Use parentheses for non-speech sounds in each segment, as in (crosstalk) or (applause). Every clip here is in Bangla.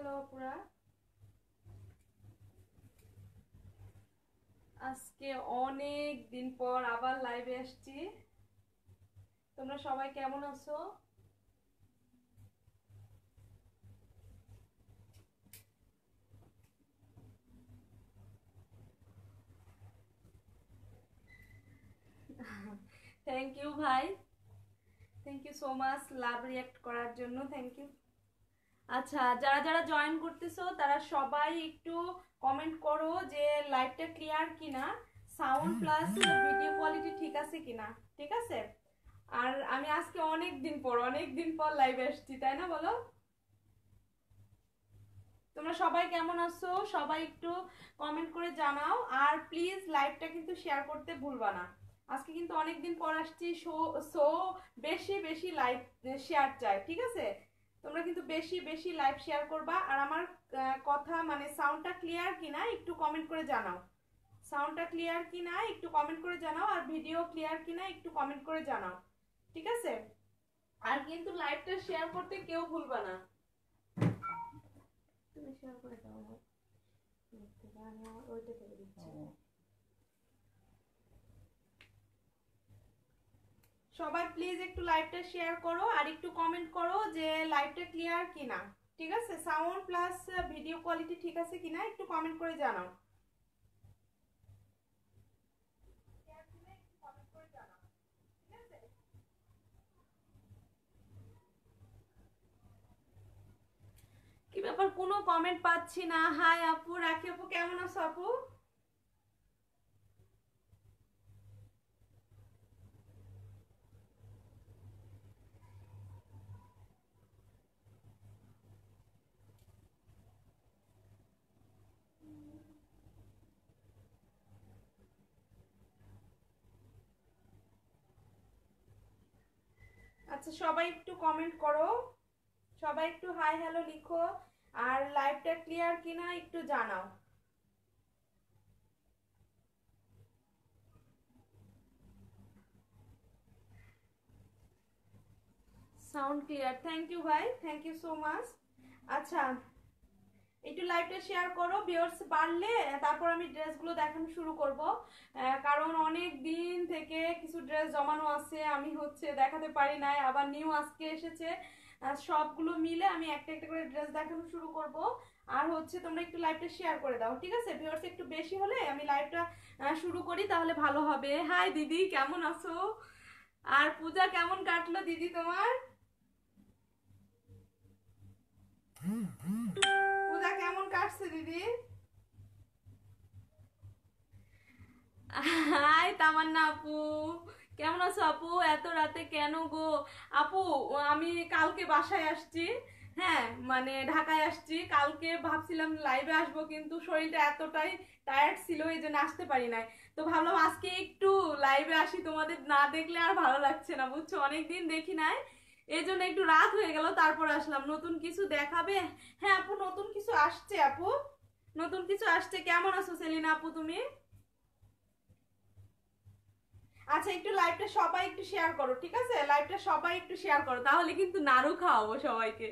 হ্যালো আপুরা আজকে অনেক দিন পর আবার লাইভে আসছি তোমরা সবাই কেমন আছো থ্যাংক ইউ ভাই thank you so much love react করার জন্য থ্যাংক ইউ আচ্ছা যারা যারা জয়েন করতেছো তারা সবাই একটু কমেন্ট করো যে লাইভটা ক্লিয়ার কিনা সাউন্ড প্লাস ভিডিও কোয়ালিটি ঠিক আছে কিনা ঠিক আছে আর আমি আজকে অনেক দিন পর অনেক দিন পর লাইভে আসছি তাই না বলো তোমরা সবাই কেমন আছো সবাই একটু কমেন্ট করে জানাও আর প্লিজ লাইভটা কিন্তু শেয়ার করতে ভুলবা না আজকে কিন্তু অনেক দিন পর আসছি সো সো বেশি বেশি লাইভ শেয়ার চাই ঠিক আছে তোমরা কিন্তু বেশি বেশি লাইভ শেয়ার করবা আর আমার কথা মানে সাউন্ডটা ক্লিয়ার কিনা একটু কমেন্ট করে জানাও সাউন্ডটা ক্লিয়ার কিনা একটু কমেন্ট করে জানাও আর ভিডিও ক্লিয়ার কিনা একটু কমেন্ট করে জানাও ঠিক আছে আর কিন্তু লাইভটা শেয়ার করতে কেউ ভুলবা না তুমি শেয়ার করে দাও ওইটা দিচ্ছি সবাই প্লিজ একটু লাইভটা শেয়ার করো আর একটু কমেন্ট করো যে লাইভটা ক্লিয়ার কিনা ঠিক আছে সাউন্ড প্লাস ভিডিও কোয়ালিটি ঠিক আছে কিনা একটু কমেন্ট করে জানাও কি ব্যাপার কোনো কমেন্ট পাচ্ছি না হাই আপু রাখি আপু কেমন আছো আপু আচ্ছা সবাই একটু কমেন্ট করো সবাই একটু হাই হ্যালো লিখো আর লাইভটা ক্লিয়ার কিনা একটু জানাও সাউন্ড ক্লিয়ার থ্যাংক ইউ ভাই থ্যাংক ইউ সো মাচ আচ্ছা একটু লাইভটা শেয়ার করো ভিউয়ার্স বাড়লে তারপর আমি ড্রেসগুলো দেখানো শুরু করব কারণ অনেক দিন থেকে কিছু ড্রেস জমানো আছে আমি হচ্ছে দেখাতে পারি নাই আবার নিউ আজকে এসেছে সবগুলো মিলে আমি একটা একটা করে ড্রেস দেখানো শুরু করব আর হচ্ছে তোমরা একটু লাইভটা শেয়ার করে দাও ঠিক আছে ভিউয়ার্স একটু বেশি হলে আমি লাইভটা শুরু করি তাহলে ভালো হবে হাই দিদি কেমন আছো আর পূজা কেমন কাটলো দিদি তোমার কেমন আছো আপু এত রাতে কেন গো আপু আমি কালকে বাসায় আসছি হ্যাঁ মানে ঢাকায় আসছি কালকে ভাবছিলাম লাইভে আসবো কিন্তু শরীরটা এতটাই টায়ার্ড ছিল এই জন্য আসতে পারি নাই তো ভাবলাম আজকে একটু লাইভে আসি তোমাদের না দেখলে আর ভালো লাগছে না বুঝছো অনেকদিন দেখি নাই এই জন্য একটু রাত হয়ে গেল তারপর আসলাম নতুন কিছু দেখাবে হ্যাঁ আপু নতুন কিছু আসছে আপু নতুন কিছু আসছে কেমন আছো সেলিনা আপু তুমি আচ্ছা একটু লাইভটা সবাই একটু শেয়ার করো ঠিক আছে লাইভটা সবাই একটু শেয়ার করো তাহলে কিন্তু নাড়ু খাওয়াবো সবাইকে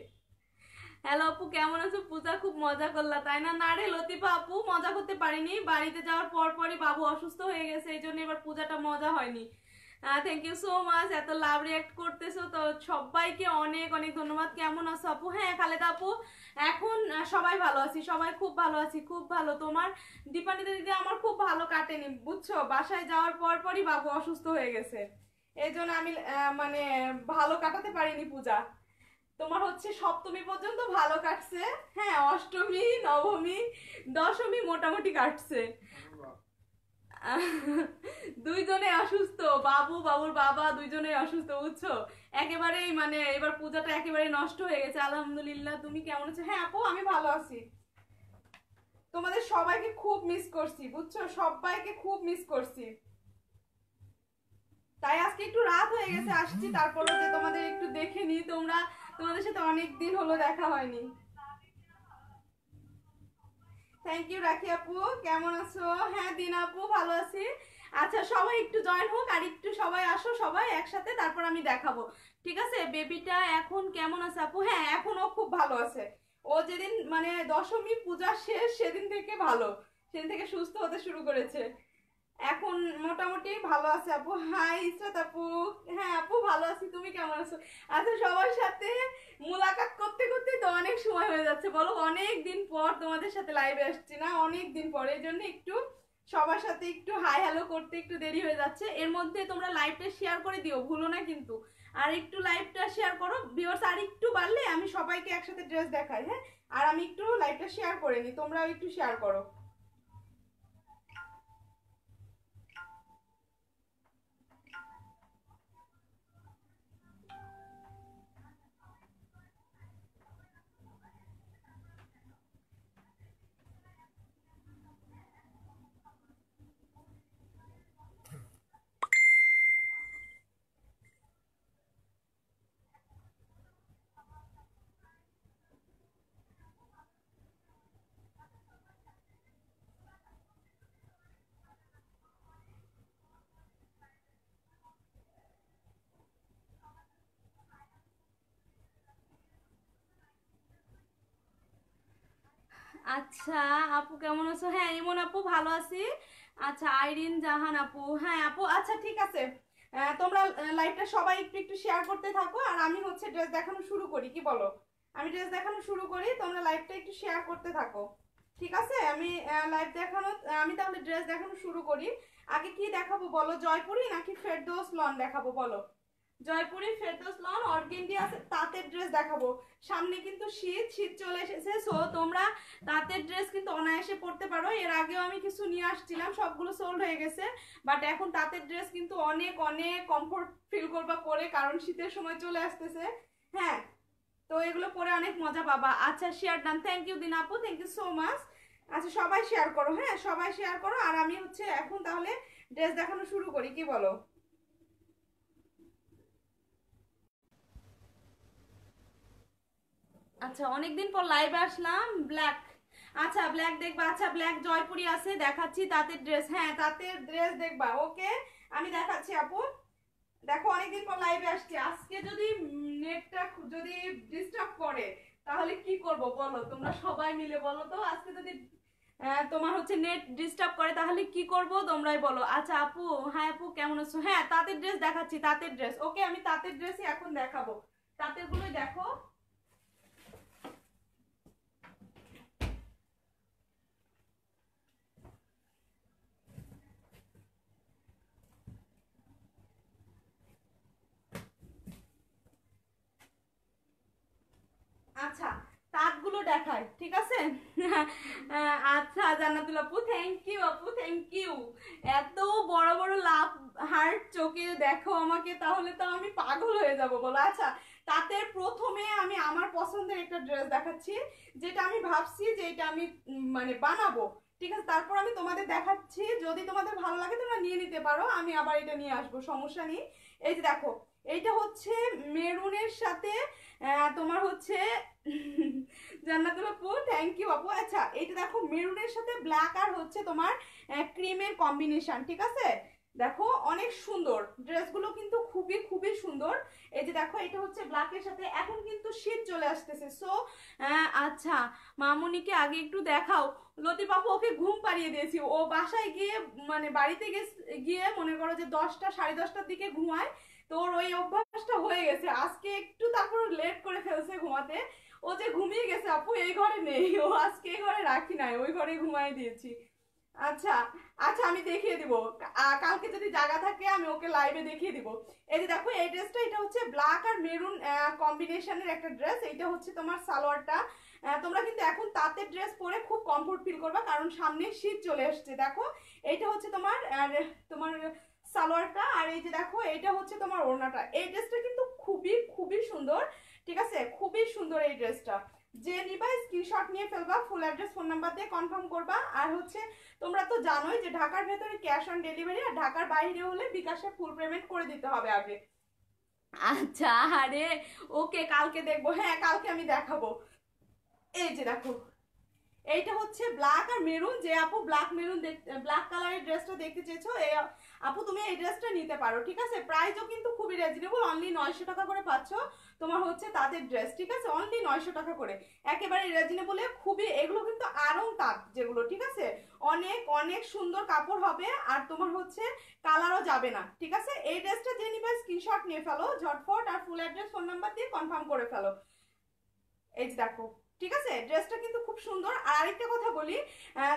হ্যালো আপু কেমন আছো পূজা খুব মজা করলা তাই না না রে লতিফা আপু মজা করতে পারিনি বাড়িতে যাওয়ার পর পরই বাবু অসুস্থ হয়ে গেছে এই জন্য এবার পূজাটা মজা হয়নি থ্যাংক ইউ সো মাচ এত লাভ রিয়াক্ট করতেছো তো সবাইকে অনেক অনেক ধন্যবাদ কেমন আছো আপু হ্যাঁ খালেদা আপু এখন সবাই ভালো আছি সবাই খুব ভালো আছি খুব ভালো তোমার দীপানিতা দিদি আমার খুব ভালো কাটেনি বুঝছো বাসায় যাওয়ার পর পরই বাবু অসুস্থ হয়ে গেছে এই জন্য আমি মানে ভালো কাটাতে পারিনি পূজা তোমার হচ্ছে সপ্তমী পর্যন্ত ভালো কাটছে হ্যাঁ অষ্টমী নবমী দশমী মোটামুটি কাটছে (laughs) দুইজনে অসুস্থ বাবু বাবুর বাবা দুইজনে অসুস্থ বুঝছো একেবারেই মানে এবার পূজাটা একেবারে নষ্ট হয়ে গেছে আলহামদুলিল্লাহ তুমি কেমন আছো হ্যাঁ আপু আমি ভালো আছি তোমাদের সবাইকে খুব মিস করছি বুঝছো সবাইকে খুব মিস করছি তাই আজকে একটু রাত হয়ে গেছে আসছি তারপরে যে তোমাদের একটু দেখে নি তোমরা তোমাদের সাথে অনেক দিন হলো দেখা হয়নি থ্যাংক ইউ রাখি আপু কেমন আছো হ্যাঁ দিন আপু ভালো আছি আচ্ছা সবাই একটু জয়েন হোক আর একটু সবাই আসো সবাই একসাথে তারপর আমি দেখাবো ঠিক আছে বেবিটা এখন কেমন আছে আপু হ্যাঁ এখন ও খুব ভালো আছে ও যেদিন মানে দশমী পূজা শেষ সেদিন থেকে ভালো সেদিন থেকে সুস্থ হতে শুরু করেছে এখন মোটামুটি ভালো আছে আপু হাই ইসরাত আপু হ্যাঁ আপু ভালো আছি তুমি কেমন আছো আচ্ছা সবার সাথে মোলাকাত করতে করতে তো অনেক সময় হয়ে যাচ্ছে বলো অনেক দিন পর তোমাদের সাথে লাইভে আসছি না অনেক দিন পর এই জন্য একটু সবার সাথে একটু হাই হ্যালো করতে একটু দেরি হয়ে যাচ্ছে এর মধ্যে তোমরা লাইভটা শেয়ার করে দিও ভুলো না কিন্তু আর একটু লাইভটা শেয়ার করো ভিউয়ার্স আর একটু বাড়লে আমি সবাইকে একসাথে ড্রেস দেখাই হ্যাঁ আর আমি একটু লাইভটা শেয়ার করে নিই তোমরাও একটু শেয়ার করো আচ্ছা আপু কেমন আছো হ্যাঁ ইমন আপু ভালো আছি আচ্ছা আইরিন জাহান আপু হ্যাঁ আপু আচ্ছা ঠিক আছে তোমরা লাইভটা সবাই একটু একটু শেয়ার করতে থাকো আর আমি হচ্ছে ড্রেস দেখানো শুরু করি কি বলো আমি ড্রেস দেখানো শুরু করি তোমরা লাইভটা একটু শেয়ার করতে থাকো ঠিক আছে আমি লাইভ দেখানো আমি তাহলে ড্রেস দেখানো শুরু করি আগে কি দেখাবো বলো জয়পুরি নাকি ফেরদোস লন দেখাবো বলো জয়পুরি ফেরদোস লন অর্গেন্ডি আছে তাঁতের ড্রেস দেখাবো সামনে কিন্তু শীত শীত চলে এসেছে সো তোমরা তাঁতের ড্রেস কিন্তু অনায়াসে পড়তে পারো এর আগেও আমি কিছু নিয়ে আসছিলাম সবগুলো সোল্ড হয়ে গেছে বাট এখন তাঁতের ড্রেস কিন্তু অনেক অনেক কমফোর্ট ফিল করবা পরে কারণ শীতের সময় চলে আসতেছে হ্যাঁ তো এগুলো পরে অনেক মজা পাবা আচ্ছা শেয়ার ডান থ্যাংক ইউ দিন আপু থ্যাংক ইউ সো মাচ আচ্ছা সবাই শেয়ার করো হ্যাঁ সবাই শেয়ার করো আর আমি হচ্ছে এখন তাহলে ড্রেস দেখানো শুরু করি কি বলো আচ্ছা অনেকদিন পর লাইভে আসলাম ব্ল্যাক আচ্ছা ব্ল্যাক দেখবা আচ্ছা ব্ল্যাক জয়পুরি আছে দেখাচ্ছি তাঁতের ড্রেস হ্যাঁ তাঁতের ড্রেস দেখবা ওকে আমি দেখাচ্ছি আপু দেখো অনেকদিন পর লাইভে আসছি আজকে যদি নেটটা যদি ডিস্টার্ব করে তাহলে কি করব বলো তোমরা সবাই মিলে বলো তো আজকে যদি তোমার হচ্ছে নেট ডিস্টার্ব করে তাহলে কি করব তোমরাই বলো আচ্ছা আপু হ্যাঁ আপু কেমন আছো হ্যাঁ তাঁতের ড্রেস দেখাচ্ছি তাঁতের ড্রেস ওকে আমি তাঁতের ড্রেসই এখন দেখাবো তাঁতের গুলোই দেখো আচ্ছা তাঁতগুলো দেখায় ঠিক আছে (laughs) আচ্ছা জান্নাতুল আপু থ্যাংক ইউ আপু থ্যাংক ইউ এত বড় বড় লাভ হার্ট চোখে দেখো আমাকে তাহলে তো আমি পাগল হয়ে যাব বলো আচ্ছা তাতে প্রথমে আমি আমার পছন্দের একটা ড্রেস দেখাচ্ছি যেটা আমি ভাবছি যে এটা আমি মানে বানাবো ঠিক আছে তারপর আমি তোমাদের দেখাচ্ছি যদি তোমাদের ভালো লাগে তোমরা নিয়ে নিতে পারো আমি আবার এটা নিয়ে আসবো সমস্যা নেই এই যে দেখো এইটা হচ্ছে মেরুনের সাথে তোমার হচ্ছে জান্নাতুল আপু থ্যাংক ইউ আপু আচ্ছা এটা দেখো মেরুনের সাথে ব্ল্যাক আর হচ্ছে তোমার ক্রিমের কম্বিনেশন ঠিক আছে দেখো অনেক সুন্দর ড্রেসগুলো কিন্তু খুবই খুবই সুন্দর এই যে দেখো এটা হচ্ছে ব্ল্যাকের সাথে এখন কিন্তু শীত চলে আসতেছে সো আচ্ছা মামনিকে আগে একটু দেখাও লতিবাবু ওকে ঘুম পাড়িয়ে দিয়েছি ও বাসায় গিয়ে মানে বাড়িতে গিয়ে মনে করো যে দশটা সাড়ে দশটার দিকে ঘুমায় তোর ওই অভ্যাসটা হয়ে গেছে আজকে একটু তারপর লেট করে ফেলছে ঘুমাতে ও যে ঘুমিয়ে গেছে আপু এই ঘরে নেই ও আজকে এই ঘরে রাখি নাই ওই ঘরে ঘুমাই দিয়েছি আচ্ছা আচ্ছা আমি দেখিয়ে দিব কালকে যদি জায়গা থাকে আমি ওকে লাইভে দেখিয়ে দিব এই যে দেখো এই ড্রেসটা এটা হচ্ছে ব্ল্যাক আর মেরুন কম্বিনেশনের একটা ড্রেস এইটা হচ্ছে তোমার সালোয়ারটা তোমরা কিন্তু এখন তাঁতের ড্রেস পরে খুব কমফোর্ট ফিল করবা কারণ সামনে শীত চলে আসছে দেখো এইটা হচ্ছে তোমার তোমার সালোয়ারটা আর এই যে দেখো এটা হচ্ছে তোমার ওড়নাটা এই ড্রেসটা কিন্তু খুবই খুবই সুন্দর ঠিক আছে খুবই সুন্দর এই ড্রেসটা যে নিবা স্ক্রিনশট নিয়ে ফেলবা ফুল অ্যাড্রেস ফোন নাম্বার দিয়ে কনফার্ম করবা আর হচ্ছে তোমরা তো জানোই যে ঢাকার ভেতরে ক্যাশ অন ডেলিভারি আর ঢাকার বাইরে হলে বিকাশে ফুল পেমেন্ট করে দিতে হবে আগে আচ্ছা আরে ওকে কালকে দেখবো হ্যাঁ কালকে আমি দেখাবো এই যে দেখো এইটা হচ্ছে ব্ল্যাক আর মেরুন যে আপু ব্ল্যাক মেরুন ব্ল্যাক কালারের ড্রেসটা দেখতে চেয়েছো এই আপু তুমি এই ড্রেসটা নিতে পারো ঠিক আছে প্রাইসও কিন্তু খুবই রিজনেবল অনলি নয়শো টাকা করে পাচ্ছ তোমার হচ্ছে তাদের ড্রেস ঠিক আছে অনলি নয়শো টাকা করে একেবারে রিজনেবলে খুবই এগুলো কিন্তু আরং তাঁত যেগুলো ঠিক আছে অনেক অনেক সুন্দর কাপড় হবে আর তোমার হচ্ছে কালারও যাবে না ঠিক আছে এই ড্রেসটা যে নিবে স্ক্রিনশট নিয়ে ফেলো ঝটফট আর ফুল অ্যাড্রেস ফোন নাম্বার দিয়ে কনফার্ম করে ফেলো এই যে দেখো ঠিক আছে ড্রেসটা কিন্তু খুব সুন্দর আর আরেকটা কথা বলি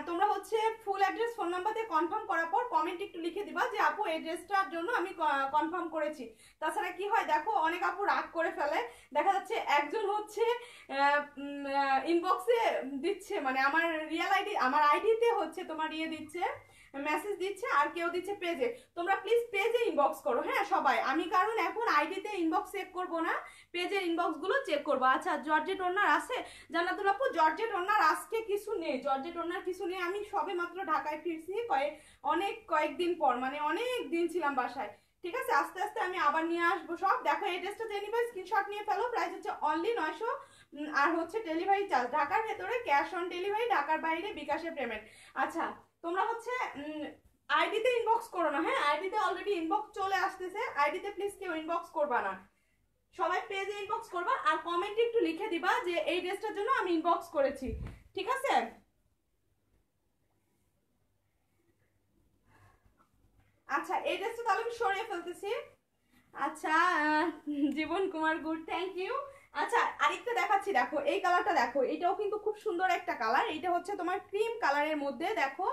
তোমরা হচ্ছে ফুল অ্যাড্রেস ফোন নাম্বার দিয়ে কনফার্ম করার পর কমেন্ট একটু লিখে দিবা যে আপু এই ড্রেসটার জন্য আমি কনফার্ম করেছি তাছাড়া কি হয় দেখো অনেক আপু রাগ করে ফেলে দেখা যাচ্ছে একজন হচ্ছে ইনবক্সে দিচ্ছে মানে আমার রিয়েল আইডি আমার আইডিতে হচ্ছে তোমার ইয়ে দিচ্ছে মেসেজ দিচ্ছে আর কেউ দিচ্ছে পেজে তোমরা প্লিজ পেজে ইনবক্স করো হ্যাঁ সবাই আমি কারণ এখন আইডিতে ইনবক্স চেক করব না পেজের ইনবক্সগুলো চেক করবো আচ্ছা জর্জেট ওনার আছে জান্নাতুল আপু জর্জেট ওনার আজকে কিছু নেই জর্জেট ওনার কিছু নেই আমি সবে মাত্র ঢাকায় ফিরছি কয়েক অনেক কয়েকদিন পর মানে অনেক দিন ছিলাম বাসায় ঠিক আছে আস্তে আস্তে আমি আবার নিয়ে আসবো সব দেখো এই ড্রেসটা ডেলিভারি স্ক্রিনশট নিয়ে ফেলো প্রাইস হচ্ছে অনলি নয়শো আর হচ্ছে ডেলিভারি চার্জ ঢাকার ভেতরে ক্যাশ অন ডেলিভারি ঢাকার বাইরে বিকাশে পেমেন্ট আচ্ছা তোমরা হচ্ছে আইডিতে ইনবক্স করো না হ্যাঁ আইডিতে অলরেডি ইনবক্স চলে আসতেছে আইডিতে প্লিজ কেউ ইনবক্স করবা না সবাই পেজে ইনবক্স করবা আর কমেন্টে একটু লিখে দিবা যে এই ড্রেসটার জন্য আমি ইনবক্স করেছি ঠিক আছে আচ্ছা এই ড্রেসটা তাহলে আমি সরিয়ে ফেলতেছি আচ্ছা Jibon Kumar good thank you আচ্ছা আরেকটা দেখাচ্ছি দেখো এই কালারটা দেখো এটাও কিন্তু খুব সুন্দর একটা কালার এটা হচ্ছে তোমার ক্রিম কালারের মধ্যে দেখো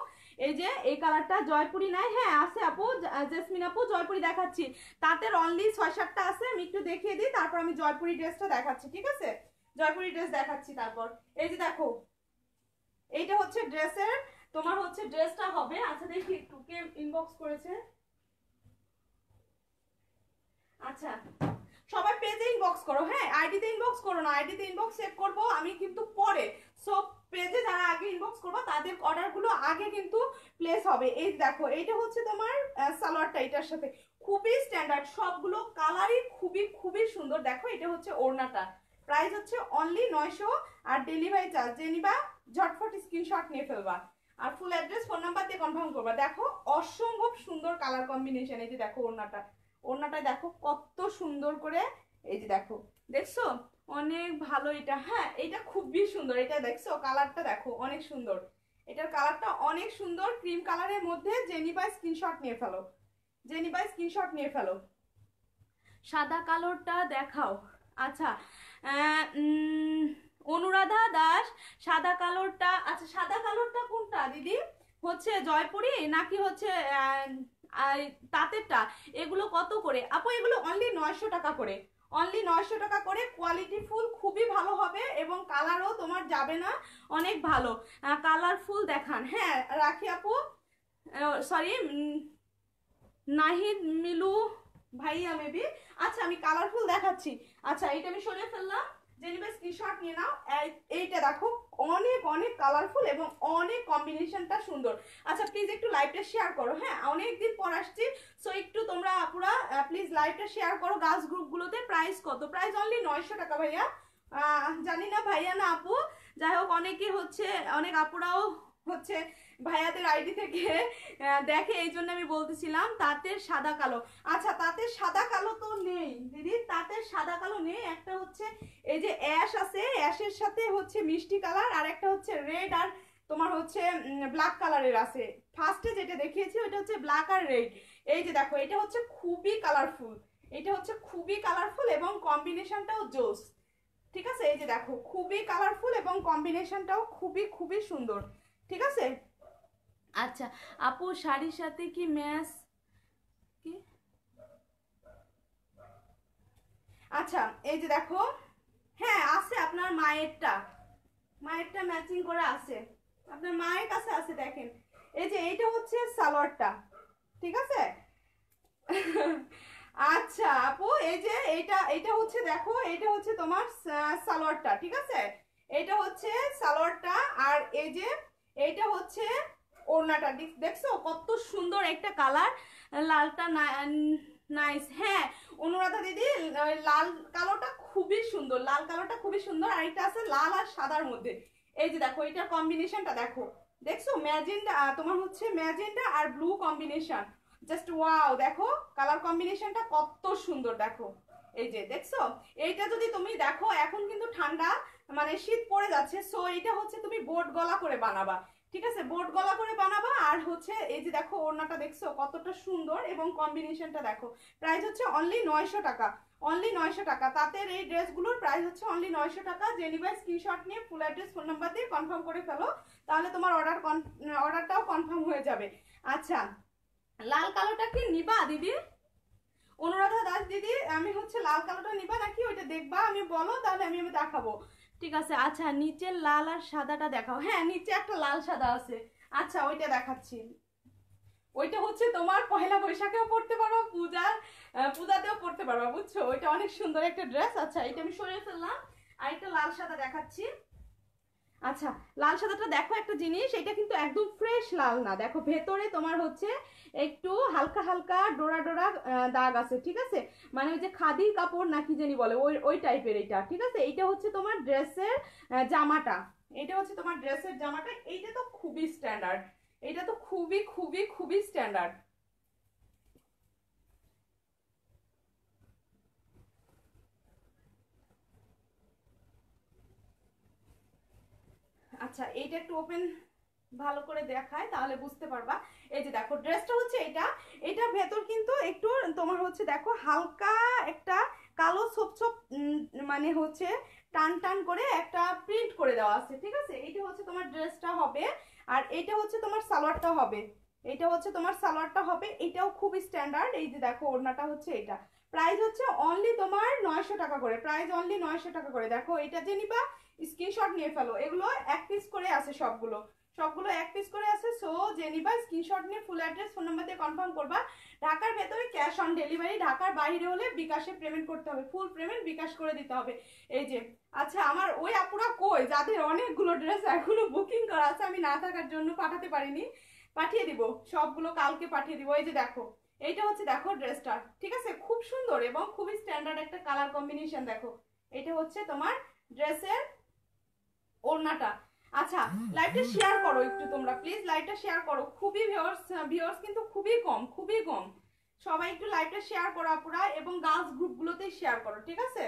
এই যে এই কালারটা জয়পুরি নাই হ্যাঁ আছে আপু জেসমিন আপু জয়পুরি দেখাচ্ছি তাতে অনলি ছয় সাতটা আছে আমি একটু দেখিয়ে দিই তারপর আমি জয়পুরি ড্রেসটা দেখাচ্ছি ঠিক আছে জয়পুরি ড্রেস দেখাচ্ছি তারপর এই যে দেখো এইটা হচ্ছে ড্রেসের তোমার হচ্ছে ড্রেসটা হবে আচ্ছা দেখি একটু কে ইনবক্স করেছে আচ্ছা সবাই পেজে ইনবক্স করো হ্যাঁ আইডিতে ইনবক্স করো না আইডিতে ইনবক্স চেক করবো আমি কিন্তু পরে সো পেজে যারা আগে ইনবক্স করবো তাদের অর্ডারগুলো আগে কিন্তু প্লেস হবে এই দেখো এইটা হচ্ছে তোমার সালোয়ারটা এটার সাথে খুবই স্ট্যান্ডার্ড সবগুলো কালারই খুবই খুবই সুন্দর দেখো এটা হচ্ছে ওড়নাটা প্রাইস হচ্ছে অনলি নয়শো আর ডেলিভারি চার্জ যে নিবা ঝটফট স্ক্রিনশট নিয়ে ফেলবা আর ফুল অ্যাড্রেস ফোন নাম্বার দিয়ে কনফার্ম করবা দেখো অসম্ভব সুন্দর কালার কম্বিনেশন এই যে দেখো ওড়নাটা ওড়নাটা দেখো কত সুন্দর করে এই যে দেখো দেখছো অনেক ভালো এটা হ্যাঁ এটা খুবই সুন্দর এটা দেখছো কালারটা দেখো অনেক সুন্দর এটার কালারটা অনেক সুন্দর ক্রিম কালারের মধ্যে জেনিবাই স্ক্রিনশট নিয়ে ফেলো জেনিবাই স্ক্রিনশট নিয়ে ফেলো সাদা কালারটা দেখাও আচ্ছা অনুরাধা দাস সাদা কালারটা আচ্ছা সাদা কালারটা কোনটা দিদি হচ্ছে জয়পুরি নাকি হচ্ছে তাঁতেরটা এগুলো কত করে আপু এগুলো অনলি নয়শো টাকা করে অনলি নয়শো টাকা করে কোয়ালিটি ফুল খুবই ভালো হবে এবং কালারও তোমার যাবে না অনেক ভালো কালারফুল দেখান হ্যাঁ রাখি আপু সরি নাহিদ মিলু ভাইয়া মেবি আচ্ছা আমি কালারফুল দেখাচ্ছি আচ্ছা এটা আমি সরিয়ে ফেললাম জেনিবেস কি শার্ট নিয়ে নাও এইটা দেখো অনেক অনেক কালারফুল এবং অনেক কম্বিনেশনটা সুন্দর আচ্ছা প্লিজ একটু লাইভটা শেয়ার করো হ্যাঁ অনেক দিন পর আসছি সো একটু তোমরা আপুরা প্লিজ লাইভটা শেয়ার করো গাছ গ্রুপগুলোতে প্রাইস কত প্রাইস অনলি নয়শো টাকা ভাইয়া জানি না ভাইয়া না আপু যাই হোক অনেকে হচ্ছে অনেক আপুরাও হচ্ছে ভাইয়াদের আইডি থেকে দেখে এই জন্য আমি বলতেছিলাম তাঁতের সাদা কালো আচ্ছা তাঁতের সাদা কালো তো নেই দিদি তাঁতের সাদা কালো নেই একটা হচ্ছে এই যে অ্যাশ আছে অ্যাশের সাথে হচ্ছে মিষ্টি কালার আর একটা হচ্ছে রেড আর তোমার হচ্ছে ব্ল্যাক কালারের আছে ফার্স্টে যেটা দেখিয়েছি ওইটা হচ্ছে ব্ল্যাক আর রেড এই যে দেখো এটা হচ্ছে খুবই কালারফুল এটা হচ্ছে খুবই কালারফুল এবং কম্বিনেশনটাও জোস ঠিক আছে এই যে দেখো খুবই কালারফুল এবং কম্বিনেশনটাও খুবই খুবই সুন্দর ঠিক আছে আচ্ছা আপু শাড়ির সাথে কি ম্যাচ কি আচ্ছা এই যে দেখো হ্যাঁ আছে আপনার মায়েরটা মায়েরটা ম্যাচিং করে আছে আপনার মায়ের কাছে আছে দেখেন এই যে এইটা হচ্ছে সালোয়ারটা ঠিক আছে আচ্ছা আপু এই যে এটা এটা হচ্ছে দেখো এটা হচ্ছে তোমার সালোয়ারটা ঠিক আছে এটা হচ্ছে সালোয়ারটা আর এই যে এইটা হচ্ছে ওড়নাটা দেখছো কত সুন্দর একটা কালার লালটা নাইস হ্যাঁ অনুরাধা দিদি লাল কালোটা খুবই সুন্দর লাল কালোটা খুবই সুন্দর আর এটা আছে লাল আর সাদার মধ্যে এই যে দেখো এটার কম্বিনেশনটা দেখো দেখছো ম্যাজেন্ডা তোমার হচ্ছে ম্যাজেন্ডা আর ব্লু কম্বিনেশন জাস্ট ওয়াও দেখো কালার কম্বিনেশনটা কত সুন্দর দেখো এই যে দেখছো এইটা যদি তুমি দেখো এখন কিন্তু ঠান্ডা মানে শীত পড়ে যাচ্ছে সো এইটা হচ্ছে তুমি বোট গলা করে বানাবা ঠিক আছে বোট গলা করে বানাবা আর হচ্ছে এই যে দেখো ওড়নাটা দেখছো কতটা সুন্দর এবং কম্বিনেশনটা দেখো প্রাইস হচ্ছে অনলি নয়শো টাকা অনলি নয়শো টাকা তাতে এই ড্রেসগুলোর প্রাইস হচ্ছে অনলি নয়শো টাকা জেনিভাই স্ক্রিনশট নিয়ে ফুল অ্যাড্রেস ফোন নাম্বার দিয়ে কনফার্ম করে ফেলো তাহলে তোমার অর্ডার অর্ডারটাও কনফার্ম হয়ে যাবে আচ্ছা লাল কালোটা কি নিবা দিদি অনুরাধা দাস দিদি আমি হচ্ছে লাল কালোটা নিবা নাকি ওইটা দেখবা আমি বলো তাহলে আমি আমি দেখাবো ঠিক আছে আচ্ছা নিচের লাল আর সাদাটা দেখাও হ্যাঁ নিচে একটা লাল সাদা আছে আচ্ছা ওইটা দেখাচ্ছি ওইটা হচ্ছে তোমার পয়লা বৈশাখেও পড়তে পারো পূজা পূজাতেও পড়তে পারবা বুঝছো ওইটা অনেক সুন্দর একটা ড্রেস আচ্ছা এটা আমি সরিয়ে ফেললাম আর একটা লাল সাদা দেখাচ্ছি আচ্ছা লাল সাদাটা দেখো একটা জিনিস এটা কিন্তু একদম ফ্রেশ লাল না দেখো ভেতরে তোমার হচ্ছে একটু হালকা হালকা ডোরা ডোরা দাগ আছে ঠিক আছে মানে ওই যে খাদির কাপড় নাকি জানি বলে ওই ওই টাইপের এটা ঠিক আছে এইটা হচ্ছে তোমার ড্রেসের জামাটা এটা হচ্ছে তোমার ড্রেসের জামাটা এইটা তো খুবই স্ট্যান্ডার্ড এটা তো খুবই খুবই খুবই স্ট্যান্ডার্ড আচ্ছা এইটা একটু ওপেন ভালো করে দেখায় তাহলে বুঝতে পারবা এই যে দেখো ড্রেসটা হচ্ছে এটা এটা ভেতর কিন্তু একটু তোমার হচ্ছে দেখো হালকা একটা কালো ছোপ ছোপ মানে হচ্ছে টান টান করে একটা প্রিন্ট করে দেওয়া আছে ঠিক আছে এইটা হচ্ছে তোমার ড্রেসটা হবে আর এটা হচ্ছে তোমার সালোয়ারটা হবে এটা হচ্ছে তোমার সালোয়ারটা হবে এটাও খুব স্ট্যান্ডার্ড এই যে দেখো ওড়নাটা হচ্ছে এটা প্রাইস হচ্ছে অনলি তোমার নয়শো টাকা করে প্রাইস অনলি নয়শো টাকা করে দেখো এটা যে নিবা স্ক্রিনশট নিয়ে ফেলো এগুলো এক পিস করে আছে সবগুলো সবগুলো এক পিস করে আছে সো জেনিবা স্ক্রিনশট নিয়ে ফুল অ্যাড্রেস ফোন নাম্বার দিয়ে কনফার্ম করবা ঢাকার ভেতরে ক্যাশ অন ডেলিভারি ঢাকার বাইরে হলে বিকাশে পেমেন্ট করতে হবে ফুল পেমেন্ট বিকাশ করে দিতে হবে এই যে আচ্ছা আমার ওই আপুরা কই যাদের অনেকগুলো ড্রেস এখনো বুকিং করা আছে আমি না থাকার জন্য পাঠাতে পারিনি পাঠিয়ে দিব সবগুলো কালকে পাঠিয়ে দিব এই যে দেখো এইটা হচ্ছে দেখো ড্রেসটা ঠিক আছে খুব সুন্দর এবং খুবই স্ট্যান্ডার্ড একটা কালার কম্বিনেশন দেখো এটা হচ্ছে তোমার ড্রেসের ওড়নাটা আচ্ছা লাইটটা শেয়ার করো একটু তোমরা প্লিজ লাইটটা শেয়ার করো খুবই ভিউয়ার্স ভিউয়ার্স কিন্তু খুবই কম খুবই কম সবাই একটু লাইটটা শেয়ার করো আপুরা এবং গার্লস গ্রুপগুলোতেই শেয়ার করো ঠিক আছে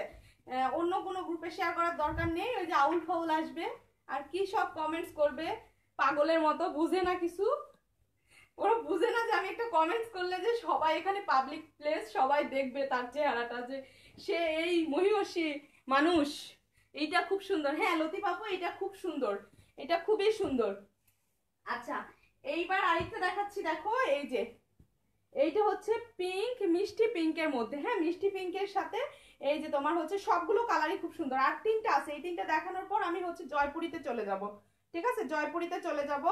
অন্য কোনো গ্রুপে শেয়ার করার দরকার নেই ওই যে আউল ফাউল আসবে আর কি সব কমেন্টস করবে পাগলের মতো বুঝে না কিছু ওরা বুঝে না যে আমি একটা কমেন্টস করলে যে সবাই এখানে পাবলিক প্লেস সবাই দেখবে তার চেহারাটা যে সে এই মহিষী মানুষ এইটা খুব সুন্দর হ্যাঁ লতিফ আপু এটা খুব সুন্দর এটা খুবই সুন্দর আচ্ছা এইবার আরেকটা দেখাচ্ছি দেখো এই যে এইটা হচ্ছে পিঙ্ক মিষ্টি পিঙ্কের মধ্যে হ্যাঁ মিষ্টি পিঙ্কের সাথে এই যে তোমার হচ্ছে সবগুলো কালারই খুব সুন্দর আর তিনটা আছে এই তিনটা দেখানোর পর আমি হচ্ছে জয়পুরীতে চলে যাব ঠিক আছে জয়পুরীতে চলে যাব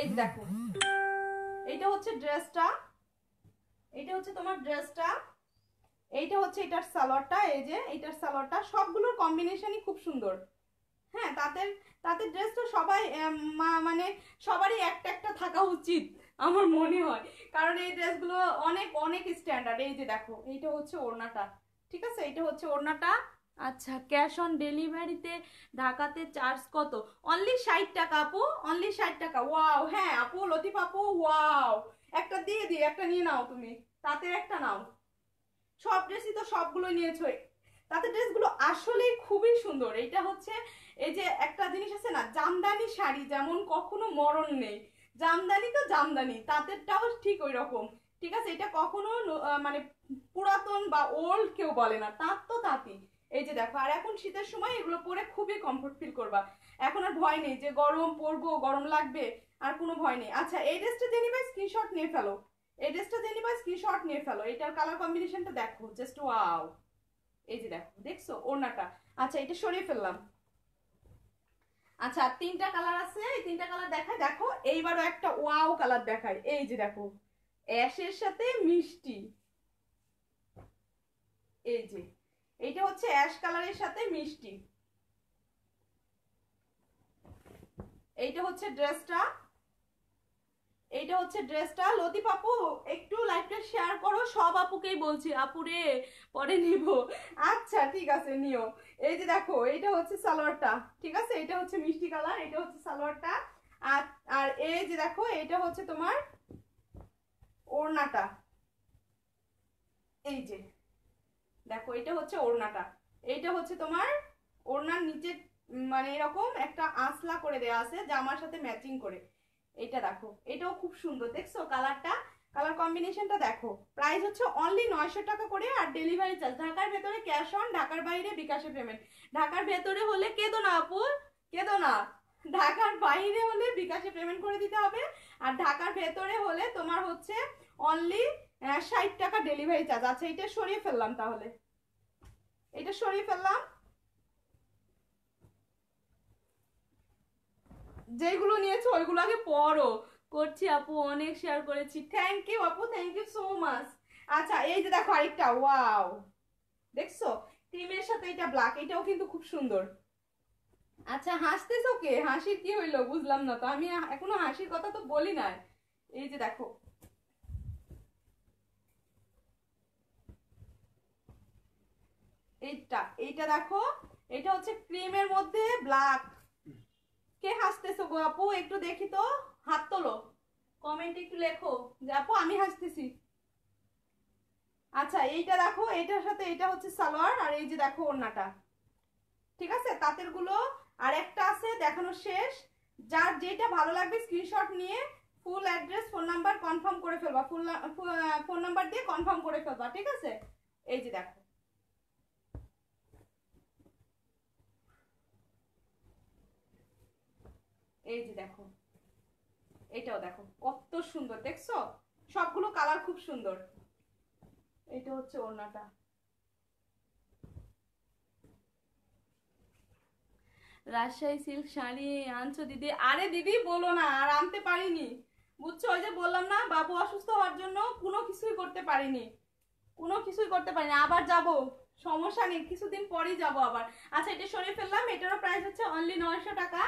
এই দেখো এইটা হচ্ছে ড্রেসটা এটা হচ্ছে তোমার ড্রেসটা এইটা হচ্ছে এটার সালোয়ারটা এই যে এটার সালোয়ারটা সবগুলোর কম্বিনেশনই খুব সুন্দর হ্যাঁ তাদের তাদের ড্রেস তো সবাই মানে সবারই একটা একটা থাকা উচিত আমার মনে হয় কারণ এই ড্রেসগুলো অনেক অনেক স্ট্যান্ডার্ড এই যে দেখো এইটা হচ্ছে ওড়নাটা ঠিক আছে এইটা হচ্ছে ওড়নাটা আচ্ছা ক্যাশ অন ডেলিভারিতে ঢাকাতে চার্জ কত অনলি ষাট টাকা আপু অনলি ষাট টাকা ওয়াও হ্যাঁ আপু লতিফ আপু ওয়াও একটা দিয়ে দিই একটা নিয়ে নাও তুমি তাঁতের একটা নাও সব ড্রেসই তো সবগুলো নিয়েছো তাঁতের ড্রেসগুলো আসলেই খুবই সুন্দর এইটা হচ্ছে এই যে একটা জিনিস আছে না জামদানি শাড়ি যেমন কখনো মরণ নেই জামদানি তো জামদানি তাঁতেরটাও ঠিক ওই রকম ঠিক আছে এটা কখনো মানে পুরাতন বা ওল্ড কেউ বলে না তাঁত তো তাঁতি এই যে দেখো আর এখন শীতের সময় এগুলো পরে খুবই কমফোর্ট ফিল করবা এখন আর ভয় নেই যে গরম পরবো গরম লাগবে আর কোনো ভয় নেই আচ্ছা এই ড্রেসটা দেনি ভাই স্ক্রিনশট নিয়ে ফেলো এই ড্রেসটা দেনি ভাই স্ক্রিনশট নিয়ে ফেলো এটার কালার কম্বিনেশনটা দেখো জাস্ট ওয়াও এই যে দেখো দেখছো ওড়নাটা আচ্ছা এটা সরিয়ে ফেললাম আচ্ছা তিনটা কালার আছে এই তিনটা কালার দেখায় দেখো এইবারও একটা ওয়াও কালার দেখায় এই যে দেখো অ্যাশের সাথে মিষ্টি এই যে এইটা হচ্ছে অ্যাশ কালারের সাথে মিষ্টি এইটা হচ্ছে ড্রেসটা এইটা হচ্ছে ড্রেসটা লতিফ আপু একটু লাইফটা শেয়ার করো সব আপুকেই বলছি আপুরে পরে নিব আচ্ছা ঠিক আছে নিও এই যে দেখো এইটা হচ্ছে সালোয়ারটা ঠিক আছে এটা হচ্ছে মিষ্টি কালার এটা হচ্ছে সালোয়ারটা আর আর এই যে দেখো এটা হচ্ছে তোমার ওড়নাটা এই যে দেখো এটা হচ্ছে ওড়নাটা এইটা হচ্ছে তোমার ওড়নার নিচে মানে এরকম একটা আঁচলা করে দেওয়া আছে জামার সাথে ম্যাচিং করে এটা দেখো এটাও খুব সুন্দর দেখছো কালারটা কালার কম্বিনেশনটা দেখো প্রাইস হচ্ছে অনলি নয়শো টাকা করে আর ডেলিভারি চার্জ ঢাকার ভেতরে ক্যাশ অন ঢাকার বাইরে বিকাশে পেমেন্ট ঢাকার ভেতরে হলে কেঁদো না আপুর কেঁদো না ঢাকার বাইরে হলে বিকাশে পেমেন্ট করে দিতে হবে আর ঢাকার ভেতরে হলে তোমার হচ্ছে অনলি ষাট টাকা ডেলিভারি চার্জ আচ্ছা এটা সরিয়ে ফেললাম তাহলে এটা সরিয়ে ফেললাম যেগুলো নিয়েছো ওইগুলো আগে পড়ো করছি আপু অনেক শেয়ার করেছি থ্যাংক ইউ আপু থ্যাংক ইউ সো মাচ আচ্ছা এই যে দেখো আরেকটা ওয়াও দেখছো ক্রিমের সাথে এটা ব্ল্যাক এটাও কিন্তু খুব সুন্দর আচ্ছা হাসতেছো কে হাসির কি হইলো বুঝলাম না তো আমি এখনো হাসির কথা তো বলি না এই যে দেখো এইটা এইটা দেখো এটা হচ্ছে ক্রিমের মধ্যে ব্ল্যাক কে হাসতেছো গো আপু একটু দেখি তো হাত তোলো কমেন্ট একটু লেখো যে আপু আমি হাসতেছি আচ্ছা এইটা দেখো এটার সাথে এটা হচ্ছে সালোয়ার আর এই যে দেখো ওড়নাটা ঠিক আছে তাঁতের গুলো আর একটা আছে দেখানো শেষ যার যেটা ভালো লাগবে স্ক্রিনশট নিয়ে full address phone number confirm করে ফেলবা ফুল ফোন নাম্বার দিয়ে কনফার্ম করে ফেলবা ঠিক আছে এই যে দেখো এই যে দেখো এটাও দেখো কত সুন্দর দেখছো সবগুলো কালার খুব সুন্দর এটা হচ্ছে ওড়নাটা রাজশাহী সিল্ক শাড়ি আনছো দিদি আরে দিদি বলো না আর আনতে পারিনি বুঝছো ওই যে বললাম না বাবু অসুস্থ হওয়ার জন্য কোনো কিছুই করতে পারিনি কোনো কিছুই করতে পারিনি আবার যাব সমস্যা নেই কিছুদিন পরেই যাব আবার আচ্ছা এটা সরিয়ে ফেললাম এটারও প্রাইস হচ্ছে অনলি নয়শো টাকা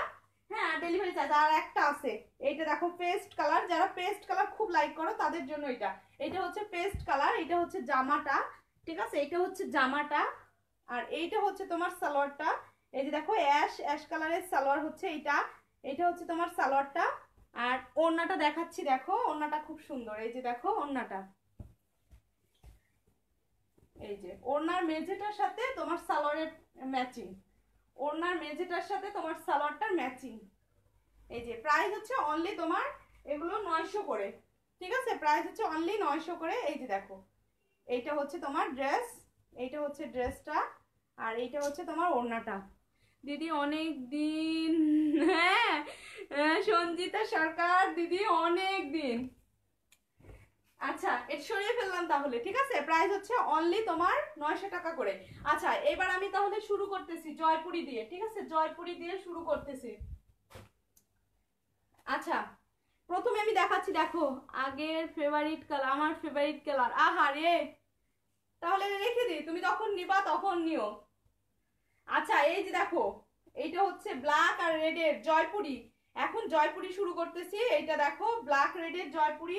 হ্যাঁ ডেলিভারি চার্জ আর একটা আছে এইটা দেখো পেস্ট কালার যারা পেস্ট কালার খুব লাইক করো তাদের জন্য এটা এটা হচ্ছে পেস্ট কালার এটা হচ্ছে জামাটা ঠিক আছে এটা হচ্ছে জামাটা আর এইটা হচ্ছে তোমার সালোয়ারটা এই যে দেখো অ্যাশ অ্যাশ কালারের সালোয়ার হচ্ছে এটা এটা হচ্ছে তোমার সালোয়ারটা আর ওড়নাটা দেখাচ্ছি দেখো ওড়নাটা খুব সুন্দর এই যে দেখো ওড়নাটা এই যে ওড়নার মেঝেটার সাথে তোমার সালোয়ারের ম্যাচিং ওনার মেঝেটার সাথে তোমার সালোয়ারটার ম্যাচিং এই যে প্রাইস হচ্ছে অনলি তোমার এগুলো নয়শো করে ঠিক আছে প্রাইস হচ্ছে অনলি নয়শো করে এই যে দেখো এইটা হচ্ছে তোমার ড্রেস এইটা হচ্ছে ড্রেসটা আর এইটা হচ্ছে তোমার ওড়নাটা দিদি অনেক দিন হ্যাঁ, হ্যাঁ সঞ্জিতা সরকার দিদি অনেক দিন আচ্ছা এটা সরিয়ে ফেললাম তাহলে ঠিক আছে প্রাইস হচ্ছে অনলি তোমার নয়শো টাকা করে আচ্ছা এবার আমি তাহলে শুরু করতেছি জয়পুরি দিয়ে ঠিক আছে জয়পুরি দিয়ে শুরু করতেছি আচ্ছা প্রথমে আমি দেখাচ্ছি দেখো আগের ফেভারিট কালার আমার ফেভারিট কালার আহা রে তাহলে রেখে দিই তুমি তখন নিবা তখন নিও আচ্ছা এই যে দেখো এইটা হচ্ছে ব্ল্যাক আর রেডের জয়পুরি এখন জয়পুরি শুরু করতেছি এইটা দেখো ব্ল্যাক রেডের জয়পুরি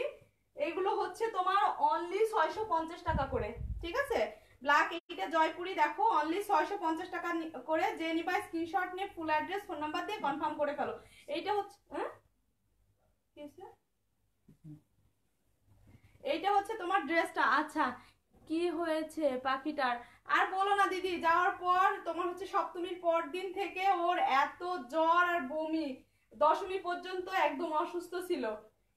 এইগুলো হচ্ছে তোমার অনলি ছয়শো পঞ্চাশ টাকা করে ঠিক আছে ব্ল্যাক এইটা জয়পুরি দেখো অনলি ছয়শো পঞ্চাশ টাকা করে যে নিবাই স্ক্রিনশট নিয়ে ফুল অ্যাড্রেস ফোন নাম্বার দিয়ে কনফার্ম করে ফেলো এইটা হচ্ছে হ্যাঁ এইটা হচ্ছে তোমার ড্রেসটা আচ্ছা কি হয়েছে পাখিটার আর বলো না দিদি যাওয়ার পর তোমার হচ্ছে সপ্তমীর পর দিন থেকে ওর এত জ্বর আর বমি দশমী পর্যন্ত একদম অসুস্থ ছিল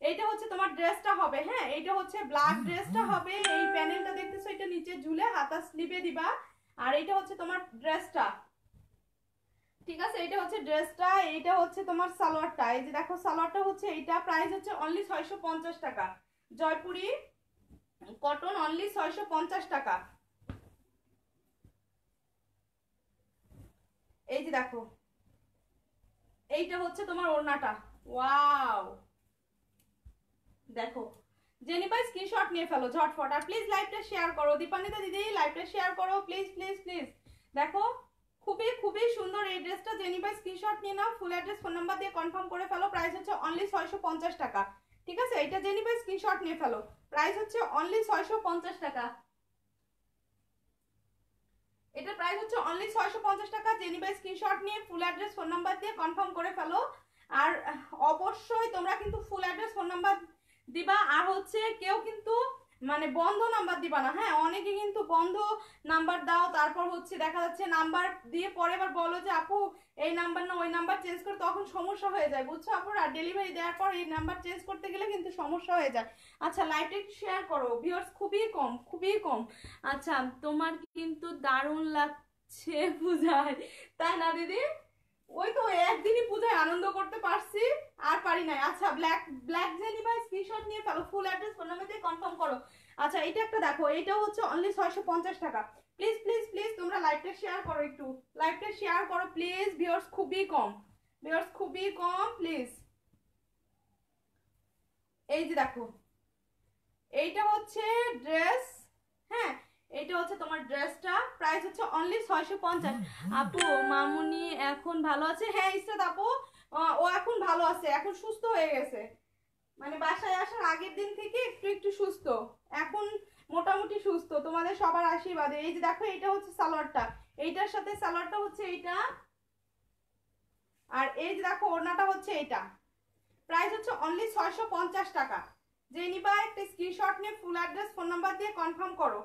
এইটা হচ্ছে তোমার ড্রেসটা হবে হ্যাঁ এইটা হচ্ছে ব্ল্যাক ড্রেসটা হবে এই প্যানেলটা দেখতেছো এটা নিচে ঝুলে হাতা স্লিপে দিবা আর এইটা হচ্ছে তোমার ড্রেসটা ঠিক আছে এটা হচ্ছে ড্রেসটা এইটা হচ্ছে তোমার সালোয়ারটা এই যে দেখো সালোয়ারটা হচ্ছে এইটা প্রাইস হচ্ছে অনলি ছয়শো টাকা জয়পুরি কটন অনলি ছয়শো টাকা এই যে দেখো এইটা হচ্ছে তোমার ওড়নাটা ওয়াও দেখো জেনিফাই স্ক্রিনশট নিয়ে ফেলো ঝটফট আর প্লিজ লাইভটা শেয়ার করো দীপানিতা দিদি লাইভটা শেয়ার করো প্লিজ প্লিজ প্লিজ দেখো খুবই খুবই সুন্দর এই ড্রেসটা জেনিফাই স্ক্রিনশট নিয়ে নাও ফুল অ্যাড্রেস ফোন নাম্বার দিয়ে কনফার্ম করে ফেলো প্রাইস হচ্ছে অনলি ছয়শো পঞ্চাশ টাকা ঠিক আছে এটা জেনিফাই স্ক্রিনশট নিয়ে ফেলো প্রাইস হচ্ছে অনলি ছয়শো পঞ্চাশ টাকা এটা প্রাইস হচ্ছে অনলি ছয়শো পঞ্চাশ টাকা জেনিফাই স্ক্রিনশট নিয়ে ফুল অ্যাড্রেস ফোন নাম্বার দিয়ে কনফার্ম করে ফেলো আর অবশ্যই তোমরা কিন্তু ফুল অ্যাড্রেস ফোন নাম্বার দিবা আর হচ্ছে কেউ কিন্তু মানে বন্ধ নাম্বার দিবা না হ্যাঁ অনেকে কিন্তু বন্ধ নাম্বার দাও তারপর হচ্ছে দেখা যাচ্ছে নাম্বার দিয়ে পরে আবার বলো যে আপু এই নাম্বার না ওই নাম্বার চেঞ্জ করে তখন সমস্যা হয়ে যায় বুঝছো আপুর আর ডেলিভারি দেওয়ার পর এই নাম্বার চেঞ্জ করতে গেলে কিন্তু সমস্যা হয়ে যায় আচ্ছা লাইভটা শেয়ার করো ভিউয়ার্স খুবই কম খুবই কম আচ্ছা তোমার কিন্তু দারুণ লাগছে (laughs) বুঝায় তাই না দিদি ওই তো একদিনই পূজায় আনন্দ করতে পারছি আর পারি নাই আচ্ছা ব্ল্যাক ব্ল্যাক জেনি বা স্ক্রিনশট নিয়ে ফেলো ফুল অ্যাড্রেস ফোন নাম্বার দিয়ে কনফার্ম করো আচ্ছা এটা একটা দেখো এটা হচ্ছে অনলি ছয়শো পঞ্চাশ টাকা প্লিজ প্লিজ প্লিজ তোমরা লাইভটা শেয়ার করো একটু লাইভটা শেয়ার করো প্লিজ ভিওর্স খুবই কম ভিউয়ার্স খুবই কম প্লিজ এই যে দেখো এইটা হচ্ছে ড্রেস হ্যাঁ এটা হচ্ছে তোমার ড্রেসটা প্রাইস হচ্ছে অনলি ছয়শো পঞ্চাশ আপু মামুনি এখন ভালো আছে হ্যাঁ ইস্তাদ আপু ও এখন ভালো আছে এখন সুস্থ হয়ে গেছে মানে বাসায় আসার আগের দিন থেকে একটু একটু সুস্থ এখন মোটামুটি সুস্থ তোমাদের সবার আশীর্বাদে এই যে দেখো এটা হচ্ছে সালোয়ারটা এইটার সাথে সালোয়ারটা হচ্ছে এইটা আর এই যে দেখো ওড়নাটা হচ্ছে এটা প্রাইস হচ্ছে অনলি ছয়শো টাকা যে নিবা একটা স্ক্রিনশট নিয়ে ফুল অ্যাড্রেস ফোন নাম্বার দিয়ে কনফার্ম করো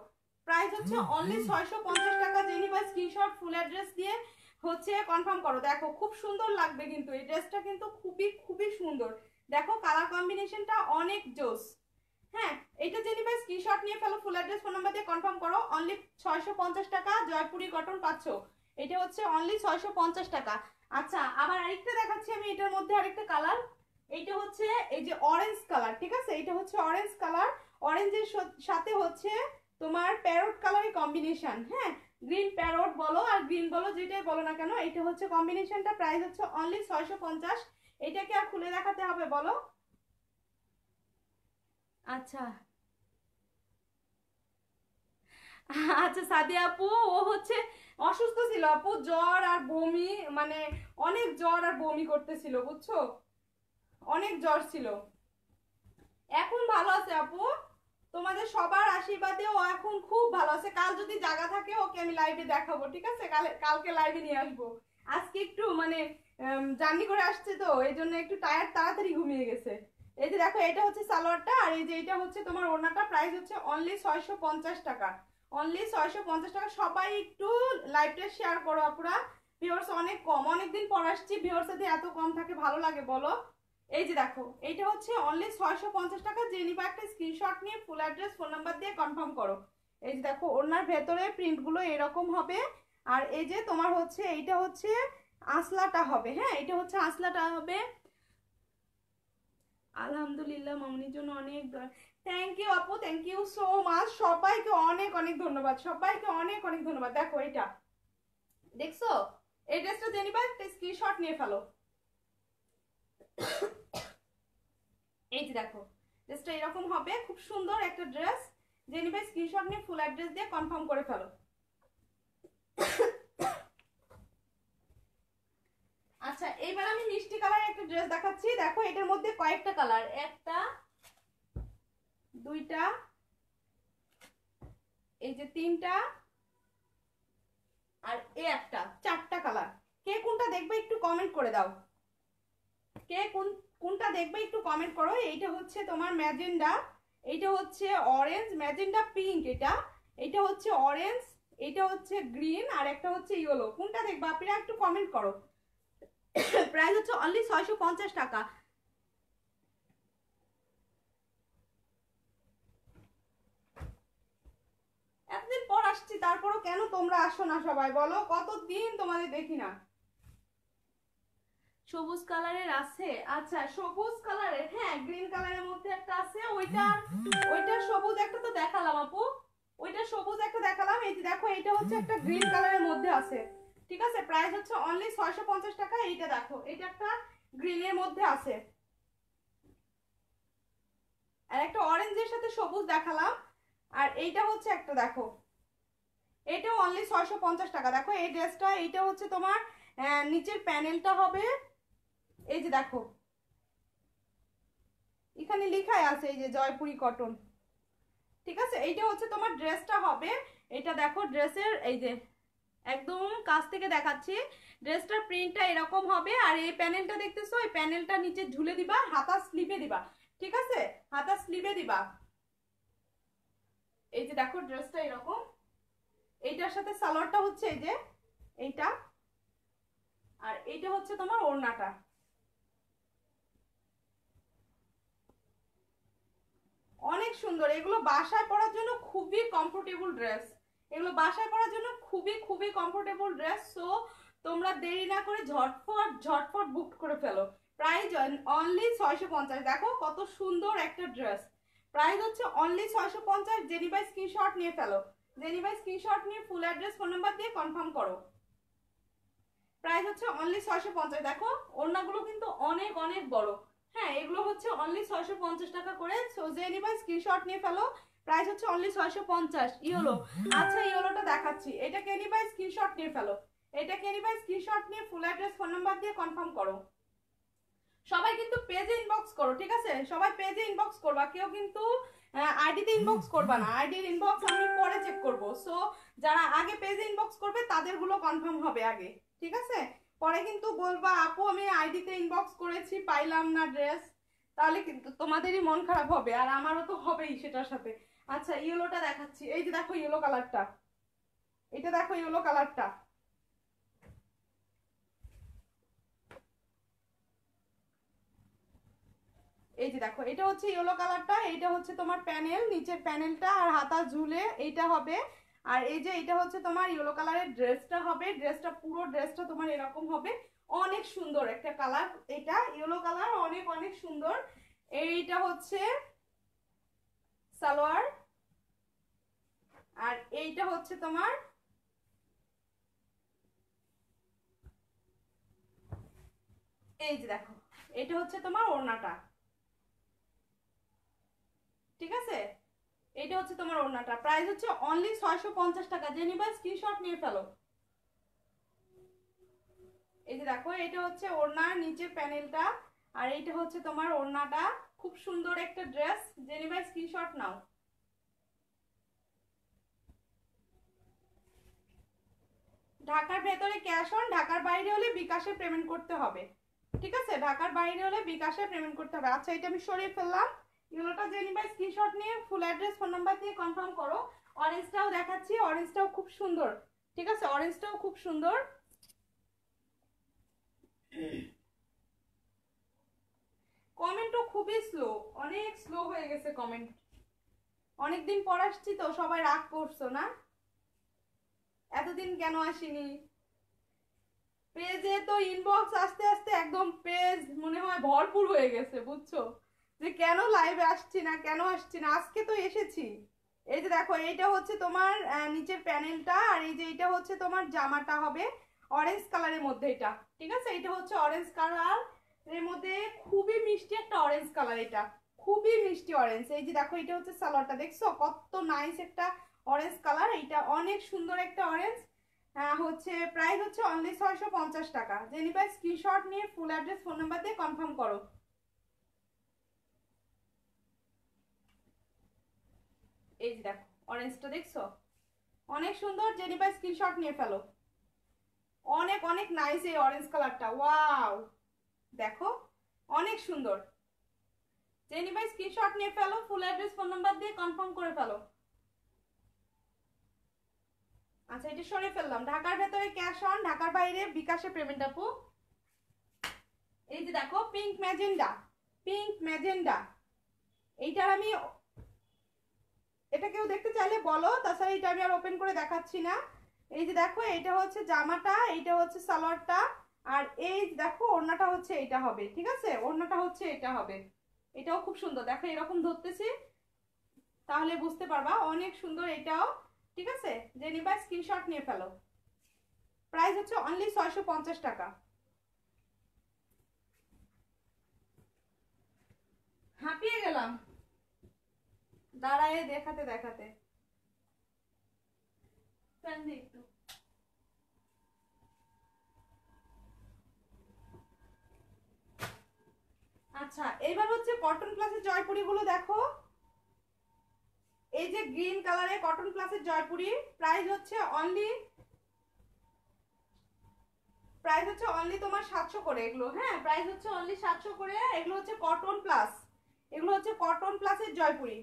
প্রাইস হচ্ছে অনলি 650 টাকা জেনি বা স্ক্রিনশট ফুল অ্যাড্রেস দিয়ে হচ্ছে কনফার্ম করো দেখো খুব সুন্দর লাগবে কিন্তু এই ড্রেসটা কিন্তু খুবই খুবই সুন্দর দেখো কালার কম্বিনেশনটা অনেক জোস হ্যাঁ এটা জেনি বাই স্ক্রিনশট নিয়ে ফেলো ফুল অ্যাড্রেস ফোন নাম্বার দিয়ে কনফার্ম করো অনলি পঞ্চাশ টাকা জয়পুরি কটন পাচ্ছ এটা হচ্ছে অনলি পঞ্চাশ টাকা আচ্ছা আবার আরেকটা দেখাচ্ছি আমি এটার মধ্যে আরেকটা কালার এইটা হচ্ছে এই যে অরেঞ্জ কালার ঠিক আছে এটা হচ্ছে অরেঞ্জ কালার অরেঞ্জের সাথে হচ্ছে তোমার প্যারট কালারের কম্বিনেশন হ্যাঁ গ্রিন প্যারট বলো আর গ্রিন বলো যেটাই বলো না কেন এটা হচ্ছে কম্বিনেশনটা প্রাইস হচ্ছে অনলি ছয়শো পঞ্চাশ এটাকে আর খুলে দেখাতে হবে বলো আচ্ছা আচ্ছা সাদিয়া আপু ও হচ্ছে অসুস্থ ছিল আপু জ্বর আর বমি মানে অনেক জ্বর আর বমি করতেছিল বুঝছো অনেক জ্বর ছিল এখন ভালো আছে আপু তোমাদের সবার আশীর্বাদে ও এখন খুব ভালো আছে কাল যদি জায়গা থাকে ওকে আমি লাইভে দেখাবো ঠিক আছে কালকে লাইভে নিয়ে আসবো আজকে একটু মানে জার্নি করে আসছে তো এই জন্য একটু টায়ার তাড়াতাড়ি ঘুমিয়ে গেছে এই যে দেখো এটা হচ্ছে সালোয়ারটা আর এই যে এটা হচ্ছে তোমার ওনাটা প্রাইস হচ্ছে অনলি ছয়শো পঞ্চাশ টাকা অনলি ছয়শো পঞ্চাশ টাকা সবাই একটু লাইভটা শেয়ার করো আপুরা ভিওর্স অনেক কম অনেকদিন পর আসছি যদি এত কম থাকে ভালো লাগে বলো এই যে দেখো এইটা হচ্ছে অনলি ছয়শো পঞ্চাশ টাকা যে নিবা একটা স্ক্রিনশট নিয়ে ফুল অ্যাড্রেস ফোন নাম্বার দিয়ে কনফার্ম করো এই যে দেখো ওনার ভেতরে প্রিন্টগুলো এরকম হবে আর এই যে তোমার হচ্ছে এইটা হচ্ছে আসলাটা হবে হ্যাঁ এটা হচ্ছে আসলাটা হবে আলহামদুলিল্লাহ মামনির জন্য অনেক থ্যাংক ইউ আপু থ্যাংক ইউ সো মাচ সবাইকে অনেক অনেক ধন্যবাদ সবাইকে অনেক অনেক ধন্যবাদ দেখো এটা দেখছো এই ড্রেসটা জেনিবা স্ক্রিনশট নিয়ে ফেলো এই দেখো ড্রেসটা এরকম হবে খুব সুন্দর একটা ড্রেস যে নিবে স্ক্রিনশট নিয়ে ফুল অ্যাড্রেস দিয়ে কনফার্ম করে ফেলো আচ্ছা এইবার আমি মিষ্টি কালারের একটা ড্রেস দেখাচ্ছি দেখো এটার মধ্যে কয়েকটা কালার একটা দুইটা এই যে তিনটা আর এ একটা চারটা কালার কে কোনটা দেখবে একটু কমেন্ট করে দাও কে কোন কোনটা দেখবে একটু কমেন্ট করো এইটা হচ্ছে তোমার ম্যাজেন্ডা এইটা হচ্ছে অরেঞ্জ ম্যাজেন্ডা পিঙ্ক এটা এটা হচ্ছে অরেঞ্জ এটা হচ্ছে গ্রিন আর একটা হচ্ছে ইয়েলো কোনটা দেখবে আপনারা একটু কমেন্ট করো প্রাইস (coughs) হচ্ছে অনলি ছয়শো পঞ্চাশ টাকা এতদিন পর আসছি তারপরও কেন তোমরা আসো না সবাই বলো কতদিন তোমাদের দেখি না সবুজ কালারের আছে আচ্ছা সবুজ কালারের হ্যাঁ গ্রিন কালারের মধ্যে একটা আছে ওইটা ওইটা সবুজ একটা তো দেখালাম আপু ওইটা সবুজ একটা দেখালাম এই দেখো এটা হচ্ছে একটা গ্রিন কালারের মধ্যে আছে ঠিক আছে প্রাইস হচ্ছে অনলি ছয়শো পঞ্চাশ টাকা এইটা দেখো এটা একটা এর মধ্যে আছে আর একটা অরেঞ্জের সাথে সবুজ দেখালাম আর এইটা হচ্ছে একটা দেখো এটা অনলি ছয়শো পঞ্চাশ টাকা দেখো এই ড্রেসটা এইটা হচ্ছে তোমার নিচের প্যানেলটা হবে এই যে দেখো এখানে লেখাই আছে এই যে জয়পুরি কটন ঠিক আছে এইটা হচ্ছে তোমার ড্রেসটা হবে এটা দেখো ড্রেসের এই যে একদম কাছ থেকে দেখাচ্ছি ড্রেসটার প্রিন্টটা এরকম হবে আর এই প্যানেলটা দেখতেছো এই প্যানেলটা নিচে ঝুলে দিবা হাতা স্লিপে দিবা ঠিক আছে হাতা স্লিপে দিবা এই যে দেখো ড্রেসটা এরকম এইটার সাথে সালোয়ারটা হচ্ছে এই যে এইটা আর এইটা হচ্ছে তোমার ওড়নাটা অনেক সুন্দর এগুলো বাসায় পরার জন্য খুবই কমফোর্টেবল ড্রেস এগুলো বাসায় পরার জন্য খুবই খুবই কমফোর্টেবল ড্রেস সো তোমরা দেরি না করে ঝটফট ঝটফট বুক করে ফেলো প্রাইস অনলি ছয়শো পঞ্চাশ দেখো কত সুন্দর একটা ড্রেস প্রাইস হচ্ছে অনলি ছয়শো পঞ্চাশ জেনিবাই স্ক্রিনশট নিয়ে ফেলো জেনিবাই স্ক্রিনশট নিয়ে ফুল অ্যাড্রেস ফোন নাম্বার দিয়ে কনফার্ম করো প্রাইস হচ্ছে অনলি ছয়শো পঞ্চাশ দেখো ওড়নাগুলো কিন্তু অনেক অনেক বড় হ্যাঁ এগুলো হচ্ছে অনলি ছয়শো পঞ্চাশ টাকা করে সো যে নিবা স্ক্রিনশট নিয়ে ফেলো প্রাইস হচ্ছে অনলি ছয়শো পঞ্চাশ ইয়োলো আচ্ছা ইয়োলোটা দেখাচ্ছি এটা কে নিবা স্ক্রিনশট নিয়ে ফেলো এটা কে নিবা স্ক্রিনশট নিয়ে ফুল অ্যাড্রেস ফোন নাম্বার দিয়ে কনফার্ম করো সবাই কিন্তু পেজে ইনবক্স করো ঠিক আছে সবাই পেজে ইনবক্স করবা কেউ কিন্তু আইডিতে ইনবক্স করবা না আইডির ইনবক্স আমি পরে চেক করব সো যারা আগে পেজে ইনবক্স করবে তাদেরগুলো কনফার্ম হবে আগে ঠিক আছে পরে কিন্তু বলবো আপু আমি আইডিতে ইনবক্স করেছি পাইলাম না ড্রেস তাহলে কিন্তু তোমাদেরই মন খারাপ হবে আর আমারও তো হবেই সেটার সাথে আচ্ছা ইয়েলোটা দেখাচ্ছি এই যে দেখো ইয়েলো কালারটা এটা দেখো ইয়েলো কালারটা এই যে দেখো এটা হচ্ছে ইয়েলো কালারটা এটা হচ্ছে তোমার প্যানেল নিচের প্যানেলটা আর হাতা ঝুলে এইটা হবে আর এই যে এটা হচ্ছে তোমার ইয়েলো কালারের ড্রেসটা হবে ড্রেসটা পুরো ড্রেসটা তোমার এরকম হবে অনেক সুন্দর একটা কালার এটা ইয়েলো কালার অনেক অনেক সুন্দর এইটা হচ্ছে সালোয়ার আর এইটা হচ্ছে তোমার এই যে দেখো এটা হচ্ছে তোমার ওড়নাটা ঠিক আছে এটা হচ্ছে তোমার ওড়নাটা প্রাইস হচ্ছে অনলি ছয়শো পঞ্চাশ টাকা যে স্ক্রিনশট নিয়ে ফেলো এই যে দেখো এটা হচ্ছে ওড়নার নিচের প্যানেলটা আর এইটা হচ্ছে তোমার ওড়নাটা খুব সুন্দর একটা ড্রেস যে স্ক্রিনশট নাও ঢাকার ভেতরে ক্যাশ অন ঢাকার বাইরে হলে বিকাশে পেমেন্ট করতে হবে ঠিক আছে ঢাকার বাইরে হলে বিকাশে পেমেন্ট করতে হবে আচ্ছা এটা আমি সরিয়ে ফেললাম ইউলোটা যে নিবা স্ক্রিনশট নিয়ে ফুল অ্যাড্রেস ফোন নাম্বার দিয়ে কনফার্ম করো অরেঞ্জটাও দেখাচ্ছি অরেঞ্জটাও খুব সুন্দর ঠিক আছে অরেঞ্জটাও খুব সুন্দর কমেন্টও খুবই স্লো অনেক স্লো হয়ে গেছে কমেন্ট অনেকদিন পর আসছি তো সবাই রাগ করছো না এতদিন কেন আসিনি পেজে তো ইনবক্স আস্তে আস্তে একদম পেজ মনে হয় ভরপুর হয়ে গেছে বুঝছো যে কেন লাইভে আসছি না কেন আসছি না আজকে তো এসেছি এই যে দেখো এইটা হচ্ছে তোমার নিচের প্যানেলটা আর এই যে এইটা হচ্ছে তোমার জামাটা হবে অরেঞ্জ কালারের মধ্যে এটা ঠিক আছে এটা হচ্ছে অরেঞ্জ কালার এর মধ্যে খুবই মিষ্টি একটা অরেঞ্জ কালার এটা খুবই মিষ্টি অরেঞ্জ এই যে দেখো এটা হচ্ছে সালোয়ারটা দেখছো কত নাইস একটা অরেঞ্জ কালার এইটা অনেক সুন্দর একটা অরেঞ্জ হচ্ছে প্রাইস হচ্ছে অনলি ছয়শো টাকা যে নিবাই স্ক্রিনশট নিয়ে ফুল অ্যাড্রেস ফোন নাম্বার দিয়ে কনফার্ম করো এই যে দেখো অরেঞ্জটা দেখছো অনেক সুন্দর জেনিবা স্ক্রিনশট নিয়ে ফেলো অনেক অনেক নাইস এই অরেঞ্জ কালারটা ওয়াও দেখো অনেক সুন্দর জেনিবা স্ক্রিনশট নিয়ে ফেলো ফুল অ্যাড্রেস ফোন নাম্বার দিয়ে কনফার্ম করে ফেলো আচ্ছা এটা সরে ফেললাম ঢাকার ভেতরে ক্যাশ অন ঢাকার বাইরে বিকাশে পেমেন্ট আপু এই যে দেখো পিঙ্ক ম্যাজেন্ডা পিঙ্ক ম্যাজেন্ডা এইটার আমি এটা কেউ দেখতে চাইলে বলো তাছাড়া এটা আমি আর ওপেন করে দেখাচ্ছি না এই যে দেখো এটা হচ্ছে জামাটা এইটা হচ্ছে সালোয়ারটা আর এই দেখো ওড়নাটা হচ্ছে এটা হবে ঠিক আছে ওড়নাটা হচ্ছে এটা হবে এটাও খুব সুন্দর দেখো এরকম ধরতেছি তাহলে বুঝতে পারবা অনেক সুন্দর এটাও ঠিক আছে যে নিবা স্ক্রিনশট নিয়ে ফেলো প্রাইস হচ্ছে অনলি ছয়শো টাকা হাঁপিয়ে গেলাম দাঁড়ায় দেখাতে দেখাতে আচ্ছা এবার হচ্ছে কটন প্লাসের জয়পুরি গুলো দেখো এই যে গ্রিন কালারে কটন প্লাসের জয়পুরি প্রাইস হচ্ছে অনলি প্রাইস হচ্ছে অনলি তোমার সাতশো করে এগুলো হ্যাঁ প্রাইস হচ্ছে অনলি সাতশো করে এগুলো হচ্ছে কটন প্লাস এগুলো হচ্ছে কটন প্লাসের জয়পুরি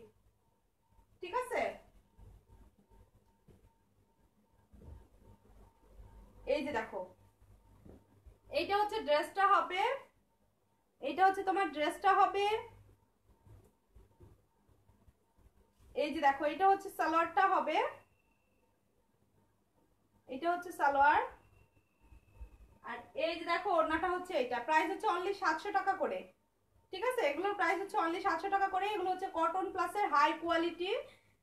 ঠিক আছে এই যে দেখো এইটা হচ্ছে ড্রেসটা হবে এইটা হচ্ছে তোমার ড্রেসটা হবে এই যে দেখো এটা হচ্ছে সালোয়ারটা হবে এটা হচ্ছে সালোয়ার আর এই যে দেখো ওড়নাটা হচ্ছে এইটা প্রাইস হচ্ছে অনলি সাতশো টাকা করে ঠিক আছে এগুলোর প্রাইস হচ্ছে অনলি সাতশো টাকা করে এগুলো হচ্ছে কটন প্লাসের হাই কোয়ালিটি